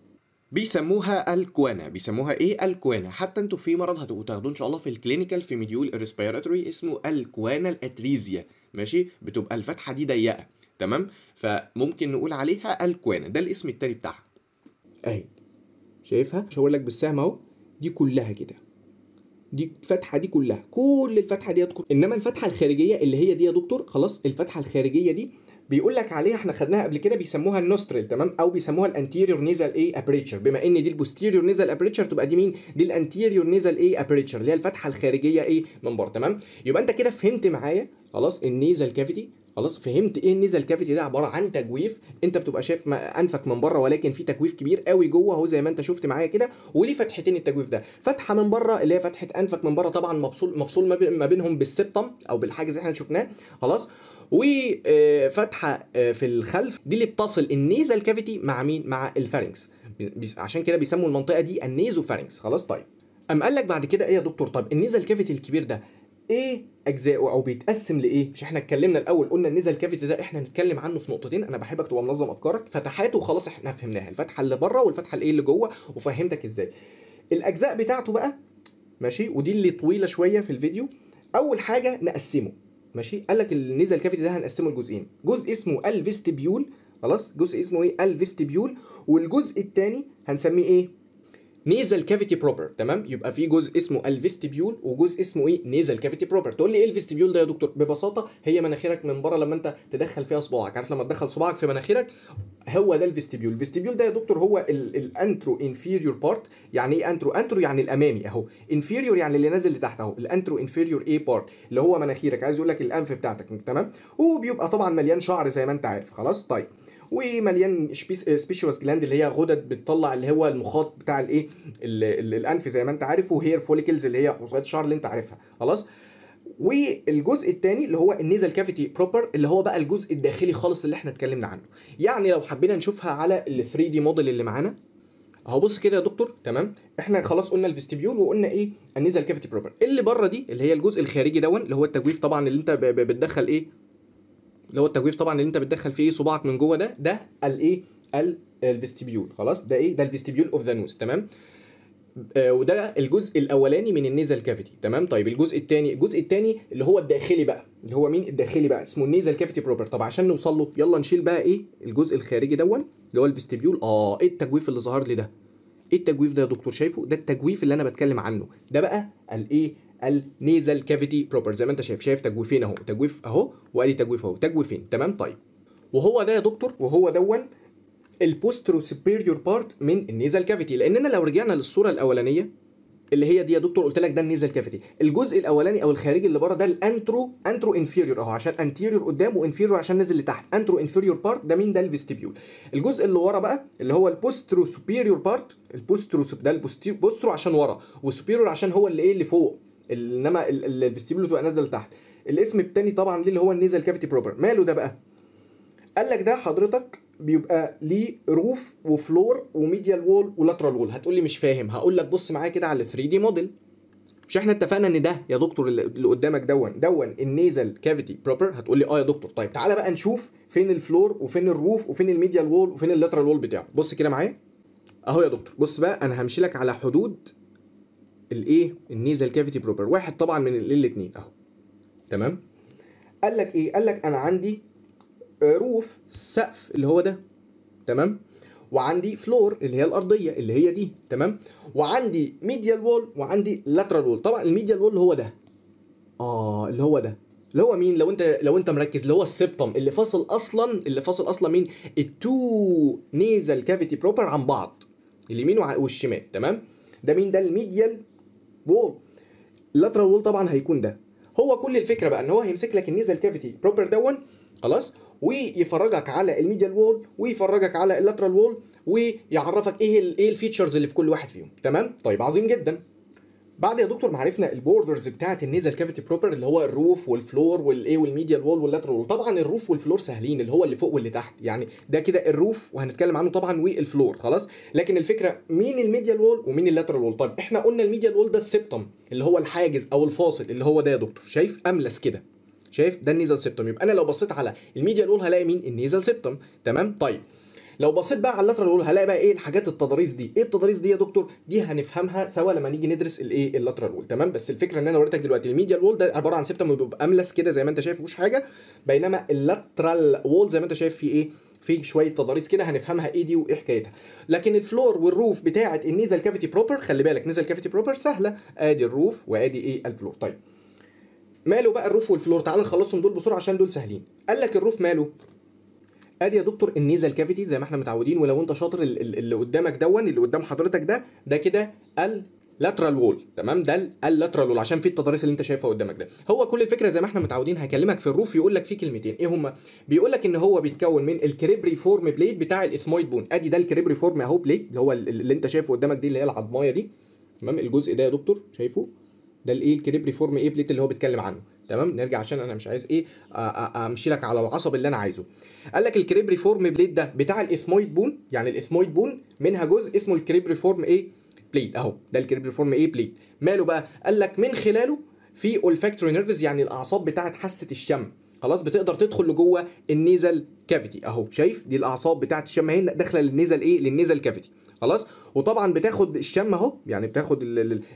بيسموها الكوانا بيسموها ايه الكوانا حتى انتوا في مرض هتبقوا تاخدوه ان شاء الله في الكلينيكال في ميديول ريسبيراتوري اسمه الكوانا الاتريزيا ماشي بتبقى الفتحه دي ضيقه تمام فممكن نقول عليها الكوانا ده الاسم التاني بتاعها اهي شايفها مش هقول لك بالسهم اهو دي كلها كده دي الفتحه دي كلها كل الفتحه دي يدخل. انما الفتحه الخارجيه اللي هي دي يا دكتور خلاص الفتحه الخارجيه دي بيقول لك عليها احنا خدناها قبل كده بيسموها النوستريل تمام او بيسموها الانتيريور نيزل ايه ابريتشر بما ان دي البوستيريور نيزل ابريتشر تبقى دي مين دي الانتيريور نيزل ايه ابريتشر اللي هي الفتحه الخارجيه ايه من بره تمام يبقى انت كده فهمت معايا خلاص النيزل كافيتي خلاص فهمت ايه النيزل كافيتي ده عباره عن تجويف انت بتبقى شايف انفك من بره ولكن في تجويف كبير قوي جوه اهو زي ما انت شفت معايا كده وليه فتحتين التجويف ده فتحه من بره اللي هي فتحه انفك من بره طبعا مفصول مفصول ما بينهم بالسبتم او بالحاجز اللي احنا شفناه خلاص وفتحه آه، آه، في الخلف دي اللي بتصل النيزل كافيتي مع مين مع الفارنكس عشان كده بيسموا المنطقه دي النيزو فارنكس خلاص طيب قام قال لك بعد كده ايه يا دكتور طب النيزل كافيتي الكبير ده ايه اجزائه او بيتقسم لايه مش احنا اتكلمنا الاول قلنا النزل كافيتي ده احنا هنتكلم عنه في نقطتين انا بحبك تبقى منظم افكارك فتحاته خلاص احنا فهمناها الفتحه اللي بره والفتحه الايه اللي جوه وفهمتك ازاي الاجزاء بتاعته بقى ماشي ودي اللي طويله شويه في الفيديو اول حاجه نقسمه ماشي قال لك النزل كافيتي ده هنقسمه لجزئين جزء اسمه الفيستيبيول خلاص جزء اسمه ايه الفيستيبيول والجزء الثاني هنسميه ايه نيزل كافيتي بروبر تمام يبقى في جزء اسمه الفيستيبيول وجزء اسمه ايه نيزل كافيتي بروبر تقول لي ايه الفيستيبيول ده يا دكتور ببساطه هي مناخيرك من بره لما انت تدخل فيها صباعك عارف لما تدخل صباعك في مناخيرك هو ده الفيستيبيول الفيستيبيول ده يا دكتور هو الانترو انفيريور بارت يعني ايه انترو انترو يعني الامامي اهو انفيريور يعني اللي نازل لتحت اهو الانترو انفيريور ايه بارت اللي هو مناخيرك عايز يقول لك الانف بتاعتك تمام وبيبقى طبعا مليان شعر زي ما انت عارف خلاص طيب ومليان سبيشوس جلاند آه، اللي هي غدد بتطلع اللي هو المخاط بتاع الايه الانف زي ما انت عارف وهير فوليكلز اللي هي حصيات الشعر اللي انت عارفها خلاص والجزء الثاني اللي هو النيزل كافيتي بروبر اللي هو بقى الجزء الداخلي خالص اللي احنا اتكلمنا عنه يعني لو حبينا نشوفها على ال 3 دي موديل اللي معانا اهو بص كده يا دكتور تمام احنا خلاص قلنا الفيستيبيول وقلنا ايه النيزل كافيتي بروبر اللي بره دي اللي هي الجزء الخارجي دون اللي هو التجويف طبعا اللي انت بتدخل ايه اللي هو التجويف طبعا اللي انت بتدخل فيه صباعك من جوه ده ده الايه الفيستيبيول خلاص ده ايه ده الفيستيبيول اوف ذا نوز تمام آه وده الجزء الاولاني من النيزل كافيتي تمام طيب الجزء الثاني الجزء الثاني اللي هو الداخلي بقى اللي هو مين الداخلي بقى اسمه النيزل كافيتي بروبر طب عشان نوصل له يلا نشيل بقى ايه الجزء الخارجي دون اللي هو الفيستيبيول اه ايه التجويف اللي ظهر لي ده ايه التجويف ده يا دكتور شايفه ده التجويف اللي انا بتكلم عنه ده بقى الايه النيزل كافيتي بروبر زي ما انت شايف شايف تجويفين اهو تجويف اهو وادي تجويف اهو تجويفين تمام طيب وهو ده يا دكتور وهو دون البوسترو سبيريور بارت من النيزل كافيتي لاننا لو رجعنا للصوره الاولانيه اللي هي دي يا دكتور قلت لك ده النيزل كافيتي الجزء الاولاني او الخارجي اللي بره ده الانترو انترو انفيريور اهو عشان انتيريور قدام وانفيريور عشان نازل لتحت انترو انفيريور بارت ده مين ده الفيستيبيول الجزء اللي ورا بقى اللي هو البوسترو سوبيريور بارت البوسترو ده البوسترو عشان ورا والسوبيريور عشان هو اللي ايه اللي فوق انما الفيستيبول تبقى نازله لتحت الاسم الثاني طبعا ليه اللي هو النيزل كافيتي بروبر ماله ده بقى قال لك ده حضرتك بيبقى ليه روف وفلور وميديال وول ولاترال وول هتقول لي مش فاهم هقول لك بص معايا كده على 3 دي موديل مش احنا اتفقنا ان ده يا دكتور اللي قدامك دون دون النيزل كافيتي بروبر هتقول لي اه يا دكتور طيب تعالى بقى نشوف فين الفلور وفين الروف وفين الميديال وول وفين اللاترال وول بتاعه بص كده معايا اهو يا دكتور بص بقى انا همشي لك على حدود الايه النيزل كافيتي بروبر واحد طبعا من الاثنين اهو تمام قال لك ايه قال لك انا عندي روف سقف اللي هو ده تمام وعندي فلور اللي هي الارضيه اللي هي دي تمام وعندي ميديال وول وعندي لاترال وول طبعا الميديال وول هو ده اه اللي هو ده اللي هو مين لو انت لو انت مركز اللي هو السبتم اللي فاصل اصلا اللي فاصل اصلا مين التو نيزل كافيتي بروبر عن بعض اليمين والشمال تمام ده مين ده الميديال جوه اللاترال وول طبعا هيكون ده هو كل الفكره بقى ان هو هيمسك لك النيزل كافيتي بروبر دون خلاص ويفرجك على الميديال وول ويفرجك على اللاترال وول ويعرفك ايه ايه الفيتشرز اللي في كل واحد فيهم تمام طيب عظيم جدا بعد يا دكتور ما عرفنا البوردرز بتاعه النيزل كافيتي بروبر اللي هو الروف والفلور والايه والميديال وول واللاترال وول طبعا الروف والفلور سهلين اللي هو اللي فوق واللي تحت يعني ده كده الروف وهنتكلم عنه طبعا والفلور خلاص لكن الفكره مين الميديال وول ومين اللاترال وول طيب احنا قلنا الميديال وول ده السبتم اللي هو الحاجز او الفاصل اللي هو ده يا دكتور شايف املس كده شايف ده النيزل سبتم يبقى انا لو بصيت على الميديال وول هلاقي مين النيزل سبتم تمام طيب لو بصيت بقى على الفتره الاولى هلاقي بقى ايه الحاجات التضاريس دي ايه التضاريس دي يا دكتور دي هنفهمها سوا لما نيجي ندرس الايه اللاترال وول تمام بس الفكره ان انا وريتك دلوقتي الميديا وول ده عباره عن سبتم بيبقى املس كده زي ما انت شايف مفيش حاجه بينما اللاترال وول زي ما انت شايف في ايه في شويه تضاريس كده هنفهمها ايه دي وايه حكايتها لكن الفلور والروف بتاعه النيزل كافيتي بروبر خلي بالك نيزل كافيتي بروبر سهله ادي الروف وادي ايه الفلور طيب ماله بقى الروف والفلور تعال نخلصهم دول بسرعه عشان دول سهلين قال لك الروف ماله ادي يا دكتور النيزل كافيتي زي ما احنا متعودين ولو انت شاطر اللي قدامك دون اللي قدام حضرتك ده ده كده لاترال وول تمام ده اللاترال وول عشان في التضاريس اللي انت شايفها قدامك ده هو كل الفكره زي ما احنا متعودين هكلمك في الروف يقول لك في كلمتين ايه هما بيقول لك ان هو بيتكون من الكريبري فورم بليد بتاع الاثمويد بون ادي ده الكريبري فورم اهو بليد اللي هو اللي انت شايفه قدامك دي اللي هي العضمايه دي تمام الجزء ده يا دكتور شايفه ده الايه الكريبري فورم ايه بليد اللي هو بيتكلم عنه تمام نرجع عشان انا مش عايز ايه امشي لك على العصب اللي انا عايزه قال لك الكريب ريفورم بليد ده بتاع الاثمويد بون يعني الاثمويد بون منها جزء اسمه الكريب ريفورم ايه بليد اهو ده الكريب ريفورم ايه بليد ماله بقى قال لك من خلاله في اولفاكتوري نيرفز يعني الاعصاب بتاعه حاسه الشم خلاص بتقدر تدخل لجوه النيزل كافيتي اهو شايف دي الاعصاب بتاعه الشم اهي داخله للنيزل ايه للنيزل كافيتي خلاص وطبعا بتاخد الشم اهو يعني بتاخد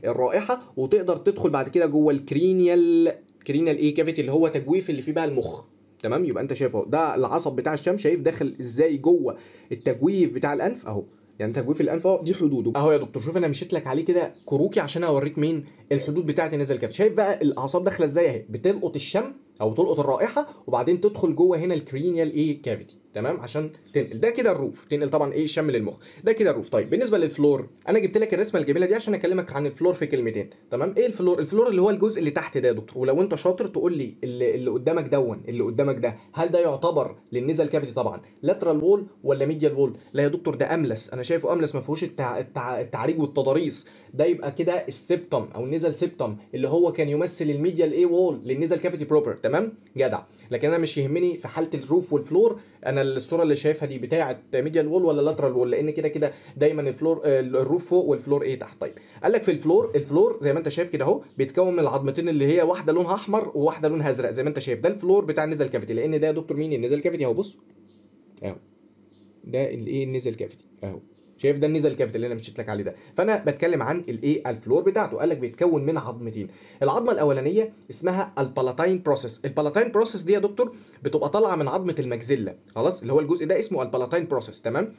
الرائحه وتقدر تدخل بعد كده جوه الكرينيال الكرينال اي كافيتي اللي هو تجويف اللي فيه بقى المخ تمام يبقى انت شايفه ده العصب بتاع الشم شايف داخل ازاي جوه التجويف بتاع الانف اهو يعني تجويف الانف اهو دي حدوده اهو يا دكتور شوف انا مشيت لك عليه كده كروكي عشان اوريك مين الحدود بتاعتي النزل كافيتي شايف بقى الاعصاب داخله ازاي اهي بتلقط الشم او تلقط الرائحه وبعدين تدخل جوه هنا الكرينيال ايه كافيتي تمام عشان تنقل ده كده الروف تنقل طبعا ايه الشم للمخ ده كده الروف طيب بالنسبه للفلور انا جبت لك الرسمه الجميله دي عشان اكلمك عن الفلور في كلمتين تمام ايه الفلور الفلور اللي هو الجزء اللي تحت ده يا دكتور ولو انت شاطر تقول لي اللي, اللي قدامك دون اللي قدامك ده هل ده يعتبر للنزل كافيتي طبعا لاترال وول ولا ميديال وول لا يا دكتور ده املس انا شايفه املس ما فيهوش التع... التع... التعريج والتضاريس ده يبقى كده السبتم او النزل سبتم اللي هو كان يمثل الميديال اي وول للنزل كافيتي بروبر تمام جدع لكن انا مش يهمني في حاله الروف والفلور انا الصوره اللي شايفها دي بتاعه ميديا وول ولا لاترال وول لان كده كده دايما الفلور آه، الروف فوق والفلور ايه تحت طيب قال لك في الفلور الفلور زي ما انت شايف كده اهو بيتكون من العظمتين اللي هي واحده لونها احمر وواحده لونها ازرق زي ما انت شايف ده الفلور بتاع النزل كافيتي لان ده يا دكتور مين النزل كافيتي اهو بص اهو ده الايه النزل كافيتي اهو شايف ده النيزل كافيتي اللي انا مشيت لك عليه ده فانا بتكلم عن الايه الفلور بتاعته قال لك بيتكون من عظمتين العظمه الاولانيه اسمها البالاتاين بروسيس البالاتاين بروسيس دي يا دكتور بتبقى طالعه من عظمه المجزله خلاص اللي هو الجزء ده اسمه البالاتاين بروسيس تمام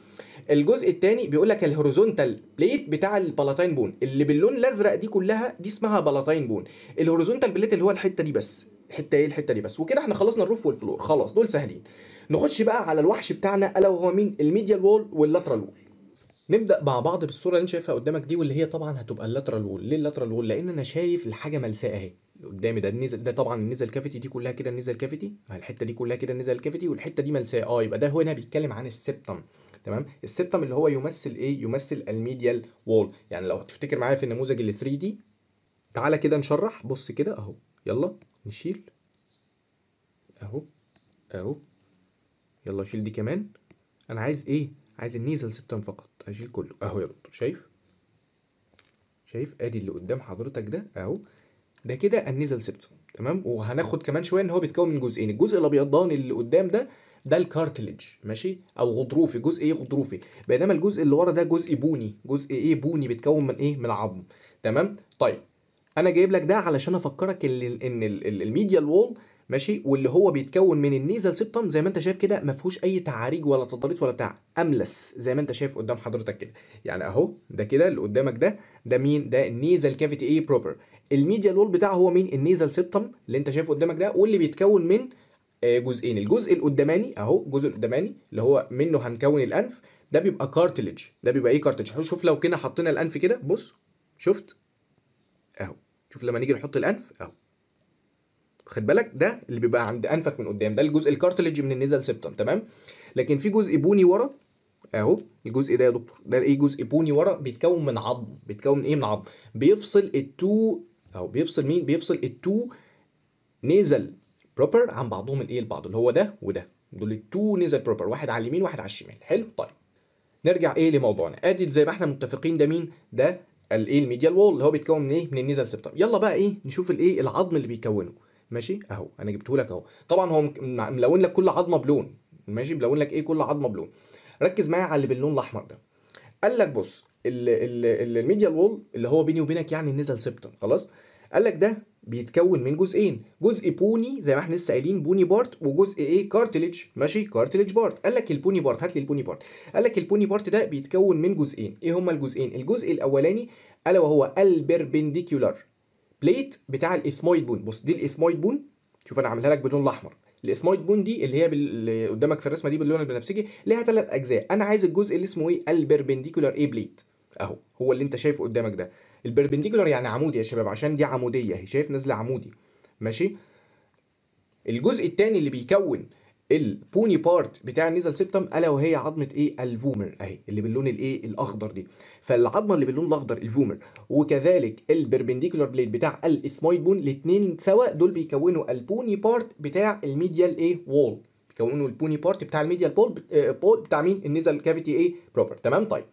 الجزء الثاني بيقول لك الهوريزونتال بليت بتاع البالاتاين بون اللي باللون الازرق دي كلها دي اسمها بالاتاين بون الهوريزونتال بليت اللي هو الحته دي بس الحته ايه الحته دي بس وكده احنا خلصنا الروف والفلور خلاص دول سهلين نخش بقى على الوحش بتاعنا الا وهو مين الميديال وول واللاترال وول نبدا مع بعض بالصوره اللي انت شايفها قدامك دي واللي هي طبعا هتبقى اللاترال وول ليه اللاترال وول لان انا شايف الحاجه ملساء اهي قدامي ده النزل ده طبعا النزل كافيتي دي كلها كده النزل كافيتي آه، الحته دي كلها كده النزل كافيتي والحته دي ملساء اه يبقى ده هنا بيتكلم عن السبتم تمام السبتم اللي هو يمثل ايه يمثل الميديال وول يعني لو هتفتكر معايا في النموذج ال 3 دي تعالى كده نشرح بص كده اهو يلا نشيل اهو اهو يلا شيل دي كمان انا عايز ايه عايز النيزل سبتم فقط هشيل كله اهو يا دكتور شايف شايف ادي اللي قدام حضرتك ده اهو ده كده النيزل سبتم تمام وهناخد كمان شويه ان هو بيتكون من جزئين الجزء الابيضاني اللي قدام ده ده الكارتلج ماشي او غضروفي جزء ايه غضروفي بينما الجزء اللي ورا ده جزء بوني جزء ايه بوني بيتكون من ايه من عظم تمام طيب انا جايب لك ده علشان افكرك ان الميديا وول ماشي واللي هو بيتكون من النيزل سيبتم زي ما انت شايف كده ما فيهوش اي تعاريج ولا تضاريس ولا بتاع املس زي ما انت شايف قدام حضرتك كده يعني اهو ده كده اللي قدامك ده ده مين ده النيزل كافيتي اي بروبر الميديال وول بتاعه هو مين النيزل سيبتم اللي انت شايفه قدامك ده واللي بيتكون من آه، جزئين الجزء القداماني اهو الجزء القداماني اللي هو منه هنكون الانف ده بيبقى كارتلج ده بيبقى ايه كارتلج شوف لو كنا حطينا الانف كده بص شفت اهو شوف لما نيجي نحط الانف اهو خد بالك ده اللي بيبقى عند انفك من قدام ده الجزء الكارتليج من النيزل سيبتم تمام لكن في جزء بوني ورا اهو الجزء ده يا دكتور ده ايه جزء بوني ورا بيتكون من عظم بيتكون من ايه من عظم بيفصل التو اهو بيفصل مين بيفصل التو نيزل بروبر عن بعضهم الايه البعض اللي هو ده وده دول التو نيزل بروبر واحد على اليمين واحد على الشمال حلو طيب نرجع ايه لموضوعنا ادي زي ما احنا متفقين ده مين ده الايه الميديال وول اللي هو بيتكون من ايه من النيزل سيبتم يلا بقى ايه نشوف الايه العظم اللي بيكونه ماشي اهو انا جبته لك اهو طبعا هو ملون لك كل عظمه بلون ماشي ملون لك ايه كل عظمه بلون ركز معايا على اللي باللون الاحمر ده قال لك بص الميديا وول اللي هو بيني وبينك يعني النزل سبتم خلاص قال لك ده بيتكون من جزئين جزء بوني زي ما احنا لسه قايلين بوني بارت وجزء ايه كارتليج ماشي كارتليج بارت قال لك البوني بارت هات لي البوني بارت قال لك البوني بارت ده بيتكون من جزئين ايه هما الجزئين الجزء الاولاني الا وهو البربنديكولار بليت بتاع الاسمويد بون بص دي الاسمويد بون شوف انا عاملها لك باللون الاحمر الاسمويد بون دي اللي هي اللي قدامك في الرسمه دي باللون البنفسجي ليها ثلاث اجزاء انا عايز الجزء اللي اسمه ايه البربنديكولار ايه بليت اهو هو اللي انت شايفه قدامك ده البربنديكولار يعني عمودي يا شباب عشان دي عموديه هي شايف نازله عمودي ماشي الجزء الثاني اللي بيكون البوني بارت بتاع النيزل سيبتم الا وهي عظمه ايه الفومر اهي اللي باللون الايه الاخضر دي فالعظمه اللي باللون الاخضر الفومر وكذلك البربنديكولار بليد بتاع الاسمايد بون الاثنين سواء دول بيكونوا البوني بارت بتاع الميديال ايه وول بيكونوا البوني بارت بتاع الميديال بول آه، بتاع مين النيزل كافيتي ايه بروبر تمام طيب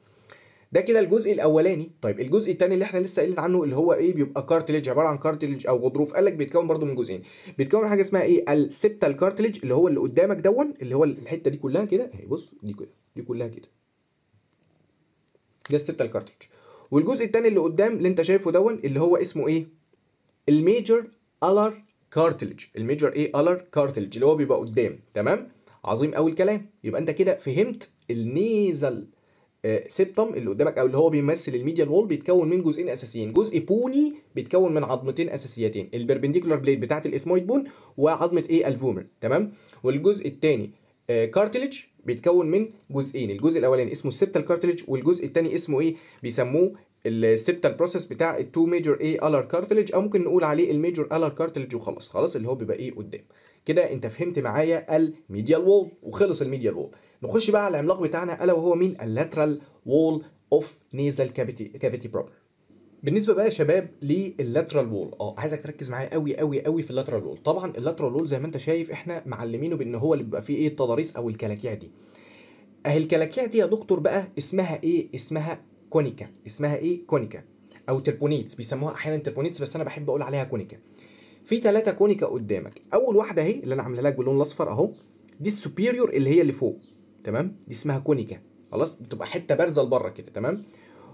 ده كده الجزء الاولاني طيب الجزء الثاني اللي احنا لسه قايلين عنه اللي هو ايه بيبقى كارتليج عباره عن كارتليج او غضروف قال لك بيتكون برده من جزئين بيتكون من حاجه اسمها ايه السبتال كارتليج اللي هو اللي قدامك دون اللي هو الحته دي كلها كده اهي بص دي كده دي كلها كده ده السبتال كارتليج والجزء الثاني اللي قدام اللي انت شايفه دون اللي هو اسمه ايه الميجر الر كارتليج الميجر ايه الر كارتليج اللي هو بيبقى قدام تمام عظيم قوي الكلام يبقى انت كده فهمت النيزل آه، سيبتم اللي قدامك او اللي هو بيمثل الميديال وول بيتكون من جزئين اساسيين جزء بوني بيتكون من عظمتين اساسيتين البربنديكولار بليد بتاعه الاثمويد بون وعظمه ايه الفومر تمام والجزء الثاني كارتلج آه، بيتكون من جزئين الجزء الاولاني اسمه السبتال كارتلج والجزء الثاني اسمه ايه بيسموه السبتال بروسيس بتاع التو ميجور ايه الار كارتلج او ممكن نقول عليه الميجور الار كارتلج وخلاص خلاص اللي هو بيبقى ايه قدام كده انت فهمت معايا الميديال وول وخلص الميديال وول نخش بقى على العملاق بتاعنا الا وهو مين اللاترال وول اوف نيزل كافيتي كافيتي بروبر بالنسبه بقى يا شباب لللاترال وول اه عايزك تركز معايا قوي قوي قوي في اللاترال وول طبعا اللاترال وول زي ما انت شايف احنا معلمينه بان هو اللي بيبقى فيه ايه التضاريس او الكلاكيع دي اهي الكلاكيع دي يا دكتور بقى اسمها ايه اسمها كونيكا اسمها ايه كونيكا او تربونيتس بيسموها احيانا تربونيتس بس انا بحب اقول عليها كونيكا في ثلاثه كونيكا قدامك اول واحده اهي اللي انا عاملها لك باللون الاصفر اهو دي السوبيريور اللي هي اللي فوق تمام دي اسمها كونيكا خلاص بتبقى حته بارزه لبره كده تمام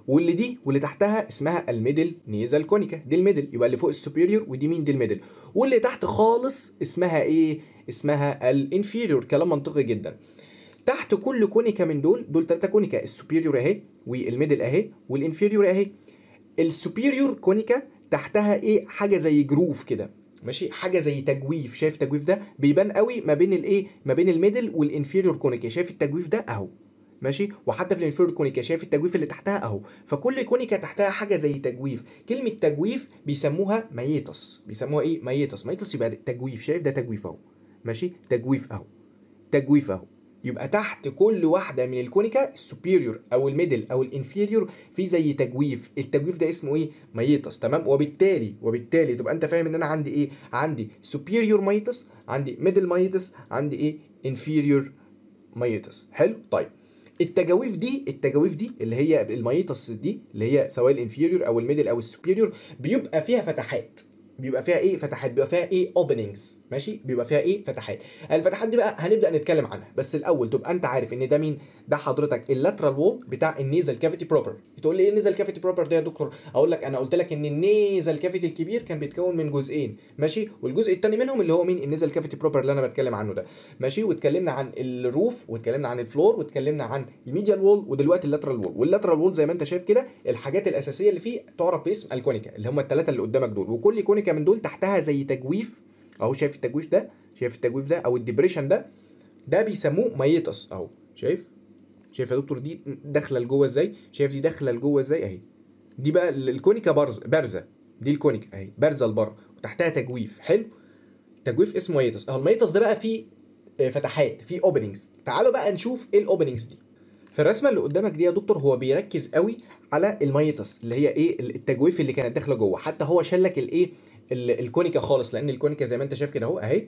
واللي دي واللي تحتها اسمها الميدل نيزال كونيكا دي الميدل يبقى اللي فوق السوبيريور ودي مين دي الميدل واللي تحت خالص اسمها ايه اسمها الانفيريور كلام منطقي جدا تحت كل كونيكا من دول دول ثلاثه كونيكا السوبيريور اهي والميدل اهي والانفيريور اهي السوبيريور كونيكا تحتها ايه حاجه زي جروف كده ماشي حاجه زي تجويف شايف التجويف ده بيبان قوي ما بين الايه ما بين الميدل والانفيريور كونيكا شايف التجويف ده اهو ماشي وحتى في الانفيريور كونيكا شايف التجويف اللي تحتها اهو فكل كونيكا تحتها حاجه زي تجويف كلمه تجويف بيسموها ميتس بيسموها ايه ميتس ميتس يبقى تجويف شايف ده تجويف اهو ماشي تجويف اهو تجويف اهو يبقى تحت كل واحده من الكونيكا السوبيريور او الميدل او الانفيريور في زي تجويف التجويف ده اسمه ايه ميتس تمام وبالتالي وبالتالي تبقى انت فاهم ان انا عندي ايه عندي سوبيريور ميتس عندي ميدل ميتس عندي ايه انفيريور ميتس حلو طيب التجاويف دي التجاويف دي اللي هي الميتس دي اللي هي سواء الانفيريور او الميدل او السوبيريور بيبقى فيها فتحات بيبقى فيها ايه فتحات بيبقى فيها ايه اوبننجز ماشي بيبقى فيها ايه فتحات الفتحات دي بقى هنبدا نتكلم عنها بس الاول تبقى انت عارف ان ده مين ده حضرتك اللاترال وول بتاع النيزل كافيتي بروبر تقول لي ايه النيزل كافيتي بروبر ده يا دكتور اقول لك انا قلت لك ان النيزل كافيتي الكبير كان بيتكون من جزئين ماشي والجزء الثاني منهم اللي هو مين النيزل كافيتي بروبر اللي انا بتكلم عنه ده ماشي واتكلمنا عن الروف واتكلمنا عن الفلور واتكلمنا عن الميديال وول ودلوقتي اللاترال وول واللاترال وول زي ما انت شايف كده الحاجات الاساسيه اللي فيه تعرف باسم الكونيكا اللي هم الثلاثه اللي قدامك دول وكل كونيكا من دول تحتها زي تجويف اهو شايف التجويف ده شايف التجويف ده او الديبريشن ده ده بيسموه ميتس اهو شايف شايف يا دكتور دي داخله لجوه ازاي شايف دي داخله لجوه ازاي اهي دي بقى الكونيكا بارزه بارزه دي الكونيكا اهي بارزه لبره وتحتها تجويف حلو تجويف اسمه ميتس اهو الميتس ده بقى فيه آه، فتحات فيه اوبننجز تعالوا بقى نشوف ايه الاوبننجز دي في الرسمه اللي قدامك دي يا دكتور هو بيركز قوي على الميتس اللي هي ايه التجويف اللي كانت داخله جوه حتى هو شال لك الايه الكونيكا خالص لان الكونيكا زي ما انت شايف كده اهو اهي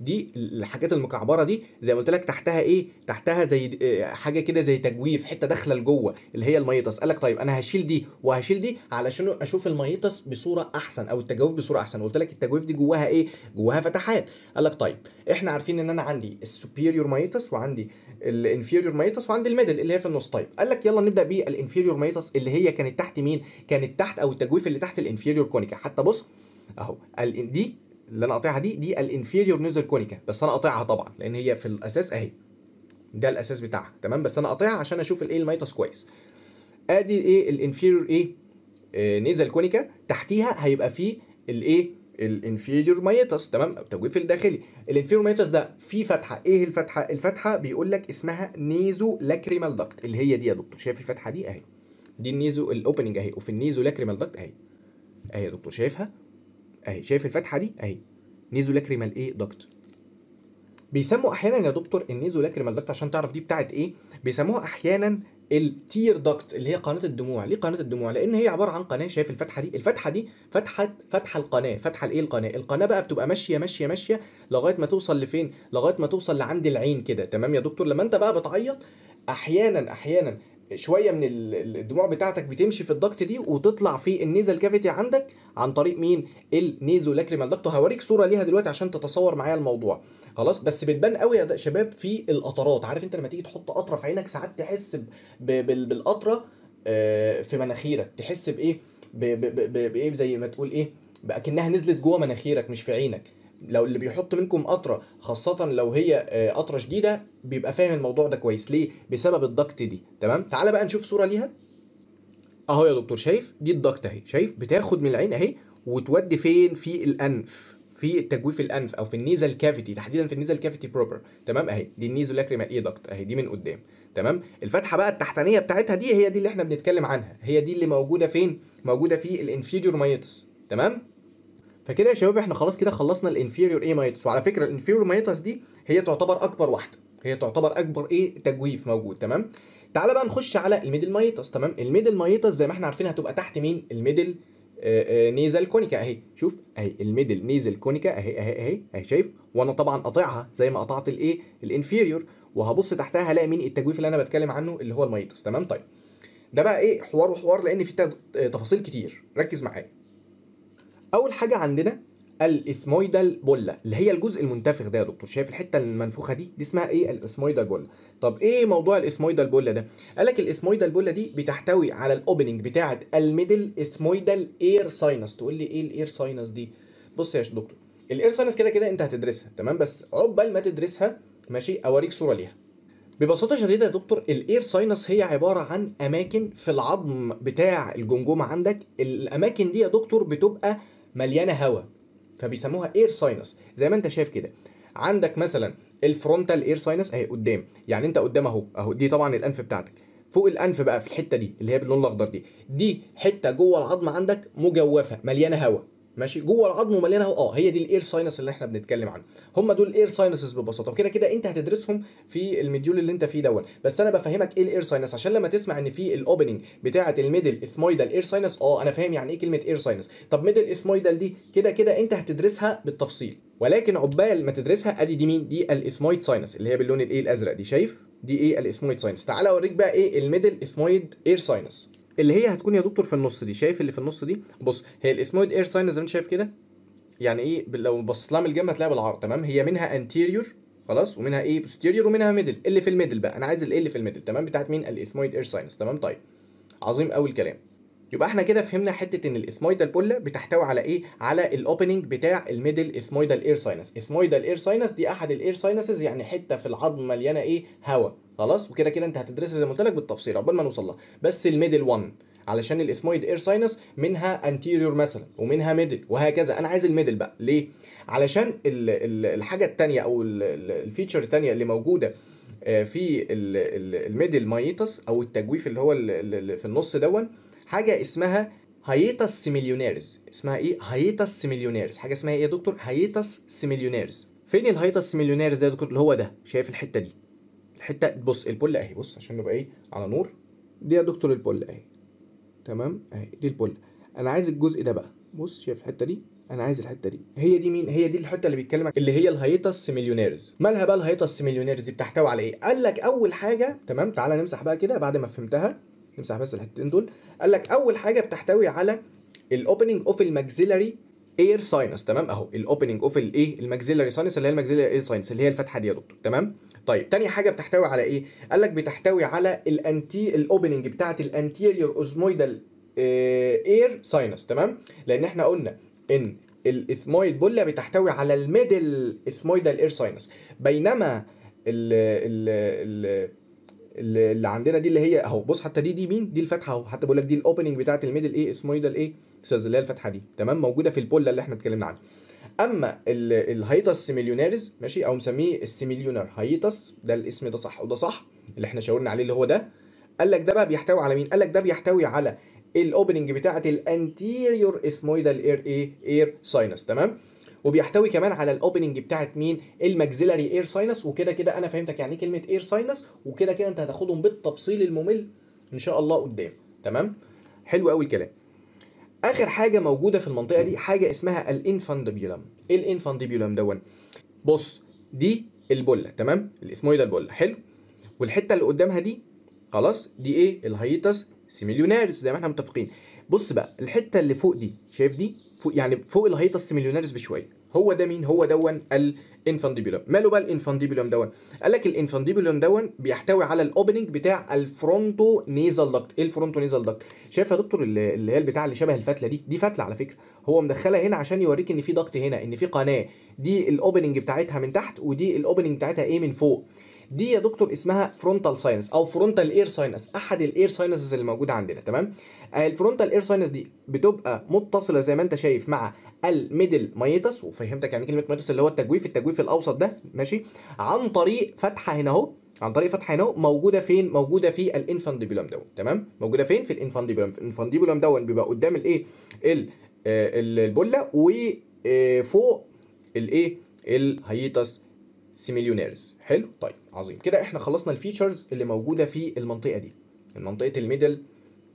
دي الحاجات المكعبره دي زي ما قلت لك تحتها ايه تحتها زي آه، حاجه كده زي تجويف حته داخله لجوه اللي هي الميتس قال لك طيب انا هشيل دي وهشيل دي علشان اشوف الميتس بصوره احسن او التجويف بصوره احسن قلت لك التجويف دي جواها ايه جواها فتحات قال لك طيب احنا عارفين ان انا عندي السوبيريور ميتس وعندي الانفيريور ميتس وعندي الميدل اللي هي في النص طيب قال لك يلا نبدا بالانفيريور ميتس اللي هي كانت تحت مين كانت تحت او التجويف اللي تحت الانفيريور كونيكا حتى بص اهو دي اللي انا قاطعها دي دي الانفيريور نيزل كونيكا بس انا قاطعها طبعا لان هي في الاساس اهي ده الاساس بتاعها تمام بس انا قاطعها عشان اشوف الايه الميتس كويس ادي الايه الانفيريور ايه نيزل إيه؟ آه، كونيكا تحتيها هيبقى فيه الايه الانفيريور مايتس تمام التجويف الداخلي الانفيريور مايتس ده في فتحه ايه الفتحه الفتحه بيقول لك اسمها نيزو لاكريمال داكت اللي هي دي يا دكتور شايف الفتحه دي اهي دي النيزو الاوبننج اهي وفي النيزو لاكريمال داكت اهي اهي يا دكتور شايفها اهي شايف الفتحه دي اهي نيزو لاكريمال ايه دكت بيسموا احيانا يا دكتور النيزو لاكريمال دكت عشان تعرف دي بتاعت ايه بيسموها احيانا التير دكت اللي هي قناه الدموع ليه قناه الدموع لان هي عباره عن قناه شايف الفتحه دي الفتحه دي فتحه فتحه القناه فتحه الايه القناه القناه بقى بتبقى ماشيه ماشيه ماشيه لغايه ما توصل لفين لغايه ما توصل لعند العين كده تمام يا دكتور لما انت بقى بتعيط احيانا احيانا شويه من الدموع بتاعتك بتمشي في الضغط دي وتطلع في النيزل كافيتي عندك عن طريق مين النيزو لاكريمال ضغط هوريك صوره ليها دلوقتي عشان تتصور معايا الموضوع خلاص بس بتبان قوي يا شباب في القطرات عارف انت لما تيجي تحط قطره في عينك ساعات تحس بالقطره آه، في مناخيرك تحس بايه بايه زي ما تقول ايه باكنها نزلت جوه مناخيرك مش في عينك لو اللي بيحط منكم قطره خاصه لو هي آه، قطره شديده بيبقى فاهم الموضوع ده كويس ليه بسبب الضغط دي تمام تعالى بقى نشوف صوره ليها اهو يا دكتور شايف دي الضغط اهي شايف بتاخد من العين اهي وتودي فين في الانف في تجويف الانف او في النيزل كافيتي تحديدا في النيزل كافيتي بروبر تمام اهي دي النيزل لاكريمال ايه دكت اهي دي من قدام تمام الفتحه بقى التحتانيه بتاعتها دي هي دي اللي احنا بنتكلم عنها هي دي اللي موجوده فين موجوده في الانفيجور مايتس تمام فكده يا شباب احنا خلاص كده خلصنا الانفيريور مايتس وعلى فكره الانفيريور مايتس دي هي تعتبر اكبر واحده هي تعتبر اكبر ايه تجويف موجود تمام تعالى بقى نخش على الميدل مايتس تمام الميدل مايتس زي ما احنا عارفين هتبقى تحت مين الميدل نيزل كونيكا اهي شوف اهي الميدل نيزل كونيكا اهي اهي اهي اهي شايف وانا طبعا قاطعها زي ما قطعت الايه الانفيريور وهبص تحتها هلاقي مين التجويف اللي انا بتكلم عنه اللي هو المايتس تمام طيب ده بقى ايه حوار وحوار لان في تفاصيل كتير ركز معايا اول حاجه عندنا الاسمويدال بولا اللي هي الجزء المنتفخ ده يا دكتور شايف الحته المنفوخه دي دي اسمها ايه الاسمويدال بولا طب ايه موضوع الاسمويدال بولا ده قال لك الاسمويدال بولا دي بتحتوي على الاوبننج بتاعه الميدل اسمويدال اير ساينس تقول لي ايه الاير ساينس دي بص يا دكتور الاير ساينس كده كده انت هتدرسها تمام بس عقبال ما تدرسها ماشي اوريك صوره ليها ببساطه شديده يا دكتور الاير ساينس هي عباره عن اماكن في العظم بتاع الجمجمه عندك الاماكن دي يا دكتور بتبقى مليانه هواء فبيسموها اير ساينس زي ما انت شايف كده عندك مثلا الفرونتال اير ساينس اهي قدام يعني انت قدام اهو اهو دي طبعا الانف بتاعتك فوق الانف بقى في الحته دي اللي هي باللون الاخضر دي دي حته جوه العظم عندك مجوفه مليانه هواء ماشي جوه العظم ومليانه اهو اه هي دي الاير ساينس اللي احنا بنتكلم عنه هم دول الاير ساينسز ببساطه وكده كده انت هتدرسهم في المديول اللي انت فيه دوت بس انا بفهمك ايه الاير ساينس عشان لما تسمع ان في الاوبننج بتاعه الميدل اثمويدال اير ساينس اه انا فاهم يعني ايه كلمه اير ساينس طب ميدل اثمويدال دي كده كده انت هتدرسها بالتفصيل ولكن عقبال ما تدرسها ادي دي مين دي الاثمويد ساينس اللي هي باللون الايه الازرق دي شايف دي ايه الاثمويد ساينس تعالى اوريك بقى ايه الميدل اثمويد اير ساينس اللي هي هتكون يا دكتور في النص دي شايف اللي في النص دي بص هي الاسمويد اير ساينس زي ما انت شايف كده يعني ايه لو بصيت لها من الجنب هتلاقيها بالعرض تمام هي منها انتيريور خلاص ومنها ايه بوستيريور ومنها ميدل اللي في الميدل بقى انا عايز اللي في الميدل تمام بتاعت مين الاسمويد اير ساينس تمام طيب عظيم قوي الكلام يبقى احنا كده فهمنا حته ان الاثمويدال بولا بتحتوي على ايه على الاوبننج بتاع الميدل اثمويدال اير ساينس اثمويدال اير ساينس دي احد الاير ساينسز يعني حته في العظم مليانه ايه هواء خلاص وكده كده انت هتدرسها زي ما قلت لك بالتفصيل عقبال ما نوصل لها بس الميدل 1 علشان الاثمويد اير ساينس منها انتيريور مثلا ومنها ميدل وهكذا انا عايز الميدل بقى ليه علشان الحاجه الثانيه او الفيتشر الثانيه اللي موجوده آه، في الميدل مايتس او التجويف اللي هو في النص دون حاجه اسمها هايتس سيميليونيرز اسمها ايه هايتس سيميليونيرز حاجه اسمها ايه يا دكتور هايتس سيميليونيرز فين الهايتس سيميليونيرز ده يا دكتور اللي هو ده شايف الحته دي الحته بص البول اهي بص عشان نبقى ايه على نور دي يا دكتور البول اهي تمام اهي دي البول انا عايز الجزء ده بقى بص شايف الحته دي انا عايز الحته دي هي دي مين هي دي الحته اللي بيتكلم اللي هي الهيتس مليونيرز مالها بقى الهيتس مليونيرز دي بتحتوي على ايه قال لك اول حاجه تمام تعالى نمسح بقى كده بعد ما فهمتها نمسح بس الحتتين دول قال لك اول حاجه بتحتوي على الاوبننج اوف الماكسيلاري اير ساينس تمام اهو الاوبننج اوف الايه الماكسيلاري ساينس اللي هي الماكسيلاري اير ساينس اللي هي الفتحه دي يا دكتور تمام طيب تاني حاجه بتحتوي على ايه قال لك بتحتوي على الانتي الاوبننج بتاعه الانتيريور اوزمويدال اير ساينس تمام لان احنا قلنا ان الاثمويد بولا بتحتوي على الميدل اثمويدال اير ساينس بينما ال ال ال اللي عندنا دي اللي هي اهو بص حتى دي دي مين دي الفتحه اهو حتى بقول لك دي الاوبننج بتاعه الميدل ايه اسمه ايه سيلز اللي هي الفتحه دي تمام موجوده في البوله اللي احنا اتكلمنا عنها اما الهيتس مليونيرز ماشي او مسميه السيميليونر هيتس ده الاسم ده صح وده صح اللي احنا شاورنا عليه اللي هو ده قال لك ده بقى بيحتوي على مين قال لك ده بيحتوي على الاوبننج بتاعه الانتيريور اثمويدال اير ايه اير ساينس تمام وبيحتوي كمان على الاوبننج بتاعت مين الماكسيلاري اير ساينس وكده كده انا فهمتك يعني ايه كلمه اير ساينس وكده كده انت هتاخدهم بالتفصيل الممل ان شاء الله قدام تمام حلو قوي الكلام اخر حاجه موجوده في المنطقه دي حاجه اسمها الانفانديبيولم ايه الانفانديبيولم دون بص دي البله تمام إيه ده البله حلو والحته اللي قدامها دي خلاص دي ايه الهايتس سيميليونيرس زي ما احنا متفقين بص بقى الحته اللي فوق دي شايف دي فوق يعني فوق الهيتس مليونيرز بشويه هو ده مين هو دون الانفانديبولوم ماله بقى الانفانديبولوم دون قال لك الانفانديبولوم دون بيحتوي على الاوبننج بتاع الفرونتو نيزال دكت ايه الفرونتو نيزال دكت شايف يا دكتور اللي هي البتاع اللي شبه الفتله دي دي فتله على فكره هو مدخلها هنا عشان يوريك ان في دكت هنا ان في قناه دي الاوبننج بتاعتها من تحت ودي الاوبننج بتاعتها ايه من فوق دي يا دكتور اسمها فرونتال ساينس او فرونتال اير ساينس احد الاير ساينسز اللي موجوده عندنا تمام الفرونتال اير ساينس دي بتبقى متصله زي ما انت شايف مع الميدل مايتس وفهمتك يعني كلمه مايتس اللي هو التجويف التجويف الاوسط ده ماشي عن طريق فتحه هنا اهو عن طريق فتحه هنا موجوده فين موجوده في الانفانديبولم ده تمام موجوده فين في الانفانديبولم الانفانديبولم ده بيبقى قدام الايه آه، البله وفوق آه، الايه الهيتس سيميليونيرز حلو طيب عظيم كده احنا خلصنا الفيتشرز اللي موجوده في المنطقه دي منطقه الميدل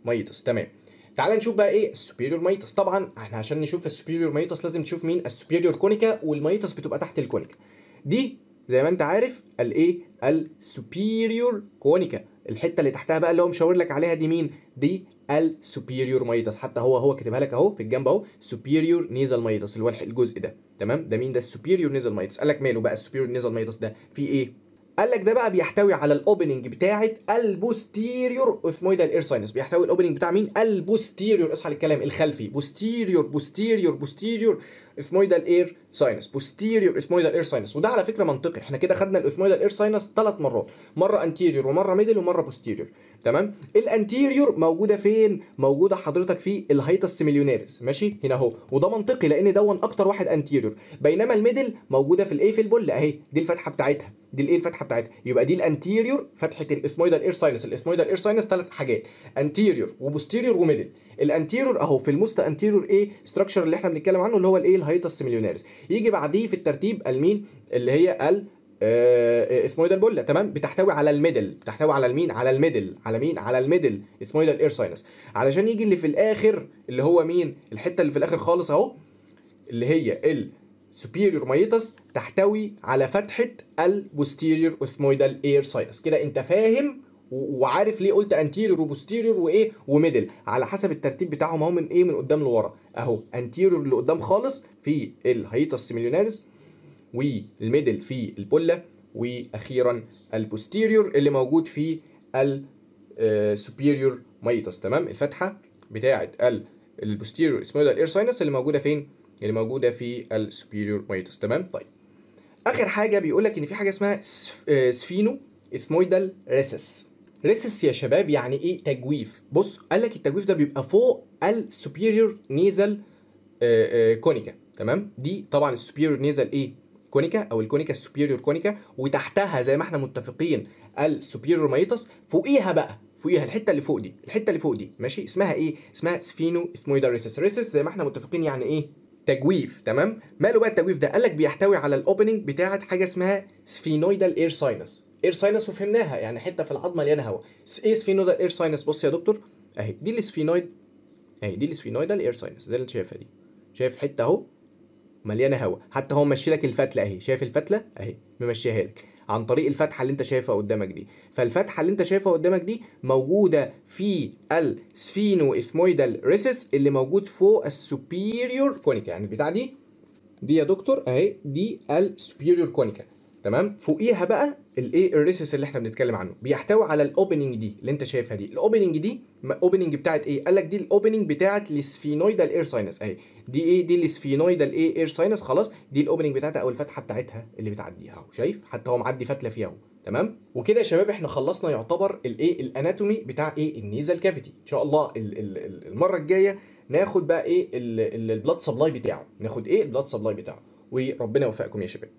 ميتس تمام تعال نشوف بقى ايه السوبيريور ميتس طبعا احنا عشان نشوف السوبيريور ميتس لازم تشوف مين السوبيريور كونيكا والميتس بتبقى تحت الكونيكا دي زي ما انت عارف الايه السوبيريور كونيكا الحته اللي تحتها بقى اللي هو مشاور لك عليها دي مين دي السوبيريور مايتس حتى هو هو كاتبها لك اهو في الجنب اهو سوبيريور نيزال مايتس اللي هو الجزء ده تمام ده مين ده السوبيريور نيزال مايتس قال لك ماله بقى السوبيريور نيزال مايتس ده في ايه قال لك ده بقى بيحتوي على الاوبننج بتاعه البوستيريور اوثمويدال اير ساينس بيحتوي الاوبننج بتاع مين البوستيريور اصحى للكلام الخلفي بوستيريور بوستيريور بوستيريور اثمويدال اير ساينس بوستيريور اثمويدال اير ساينس وده على فكره منطقي احنا كده خدنا الاثمويدال اير ساينس ثلاث مرات مره انتيريور ومره ميدل ومره بوستيريور تمام الانتيريور موجوده فين موجوده حضرتك في الهايتس مليونيرز ماشي هنا اهو وده منطقي لان دون اكتر واحد انتيريور بينما الميدل موجوده في الايه في البول اهي دي الفتحه بتاعتها دي الايه الفتحه بتاعتها يبقى دي الانتيريور فتحه الاثمويدال اير ساينس الاثمويدال اير ساينس ثلاث حاجات انتيريور وبوستيريور وميدل الانتيرور اهو في الموست انتيرور ايه ستراكشر اللي احنا بنتكلم عنه اللي هو الايه الهيتس مليونيرز يجي بعديه في الترتيب المين اللي هي ال آه, آه، اسمه ايه البله تمام بتحتوي على الميدل بتحتوي على المين على الميدل على مين على الميدل اسمه ايه الاير ساينس علشان يجي اللي في الاخر اللي هو مين الحته اللي في الاخر خالص اهو اللي هي ال superior مايتس تحتوي على فتحه البوستيريور اوثمويدال اير ساينس كده انت فاهم وعارف ليه قلت انتيريور وبوستيريور وايه وميدل على حسب الترتيب بتاعهم اهو من ايه من قدام لورا اهو اللي لقدام خالص في الهيتس مليونيرز والميدل في البله واخيرا البوستيريور اللي موجود في السوبيريور ميتس آه، تمام الفتحه بتاعه البوستيريور اسمه إيه ده الاير ساينس اللي موجوده فين اللي موجوده في السوبيريور ميتس تمام طيب اخر حاجه بيقول لك ان في حاجه اسمها سفينو اسمويدال ريسس ريسس يا شباب يعني ايه تجويف بص قال لك التجويف ده بيبقى فوق السوبيريور نيزل آه، آه، كونيكا تمام دي طبعا السوبيريور نيزل ايه كونيكا او الكونيكا السوبيريور كونيكا وتحتها زي ما احنا متفقين السوبيريور مايتس فوقيها بقى فوقيها الحته اللي فوق دي الحته اللي فوق دي ماشي اسمها ايه اسمها سفينو اثمويدا ريسس ريسس زي ما احنا متفقين يعني ايه تجويف تمام ماله بقى التجويف ده قال لك بيحتوي على الاوبننج بتاعه حاجه اسمها سفينويدال اير ساينس اير ساينس وفهمناها يعني حته في العظمه مليانه هواء ايه سفينويدال اير ساينس بص يا دكتور اهي دي السفينويد اهي دي السفينويدال اير ساينس زي اللي انت شايفها دي شايف حته اهو مليانه هواء حتى هو ماشي لك الفتله اهي شايف الفتله اهي ممشيها لك عن طريق الفتحه اللي انت شايفها قدامك دي فالفتحه اللي انت شايفها قدامك دي موجوده في السفينو اثمويدال ريسس اللي موجود فوق السوبيريور كونيكا يعني البتاع دي دي يا دكتور اهي دي السوبيريور كونيكا تمام فوقيها بقى الايه الريسس اللي احنا بنتكلم عنه بيحتوي على الاوبننج دي اللي انت شايفها دي الاوبننج دي اوبننج بتاعت ايه قال لك دي الاوبننج بتاعت السفينويدال اير ساينس اهي دي ايه دي السفينويدال ايه اير ساينس خلاص دي الاوبننج بتاعتها او الفتحه بتاعتها اللي بتعديها اهو شايف حتى هو معدي فتله فيها اهو تمام وكده يا شباب احنا خلصنا يعتبر الايه الاناتومي بتاع ايه النيزل كافيتي ان شاء الله الـ الـ الـ المره الجايه ناخد بقى ايه البلاد سبلاي بتاعه ناخد ايه البلاد سبلاي بتاعه وربنا يوفقكم يا شباب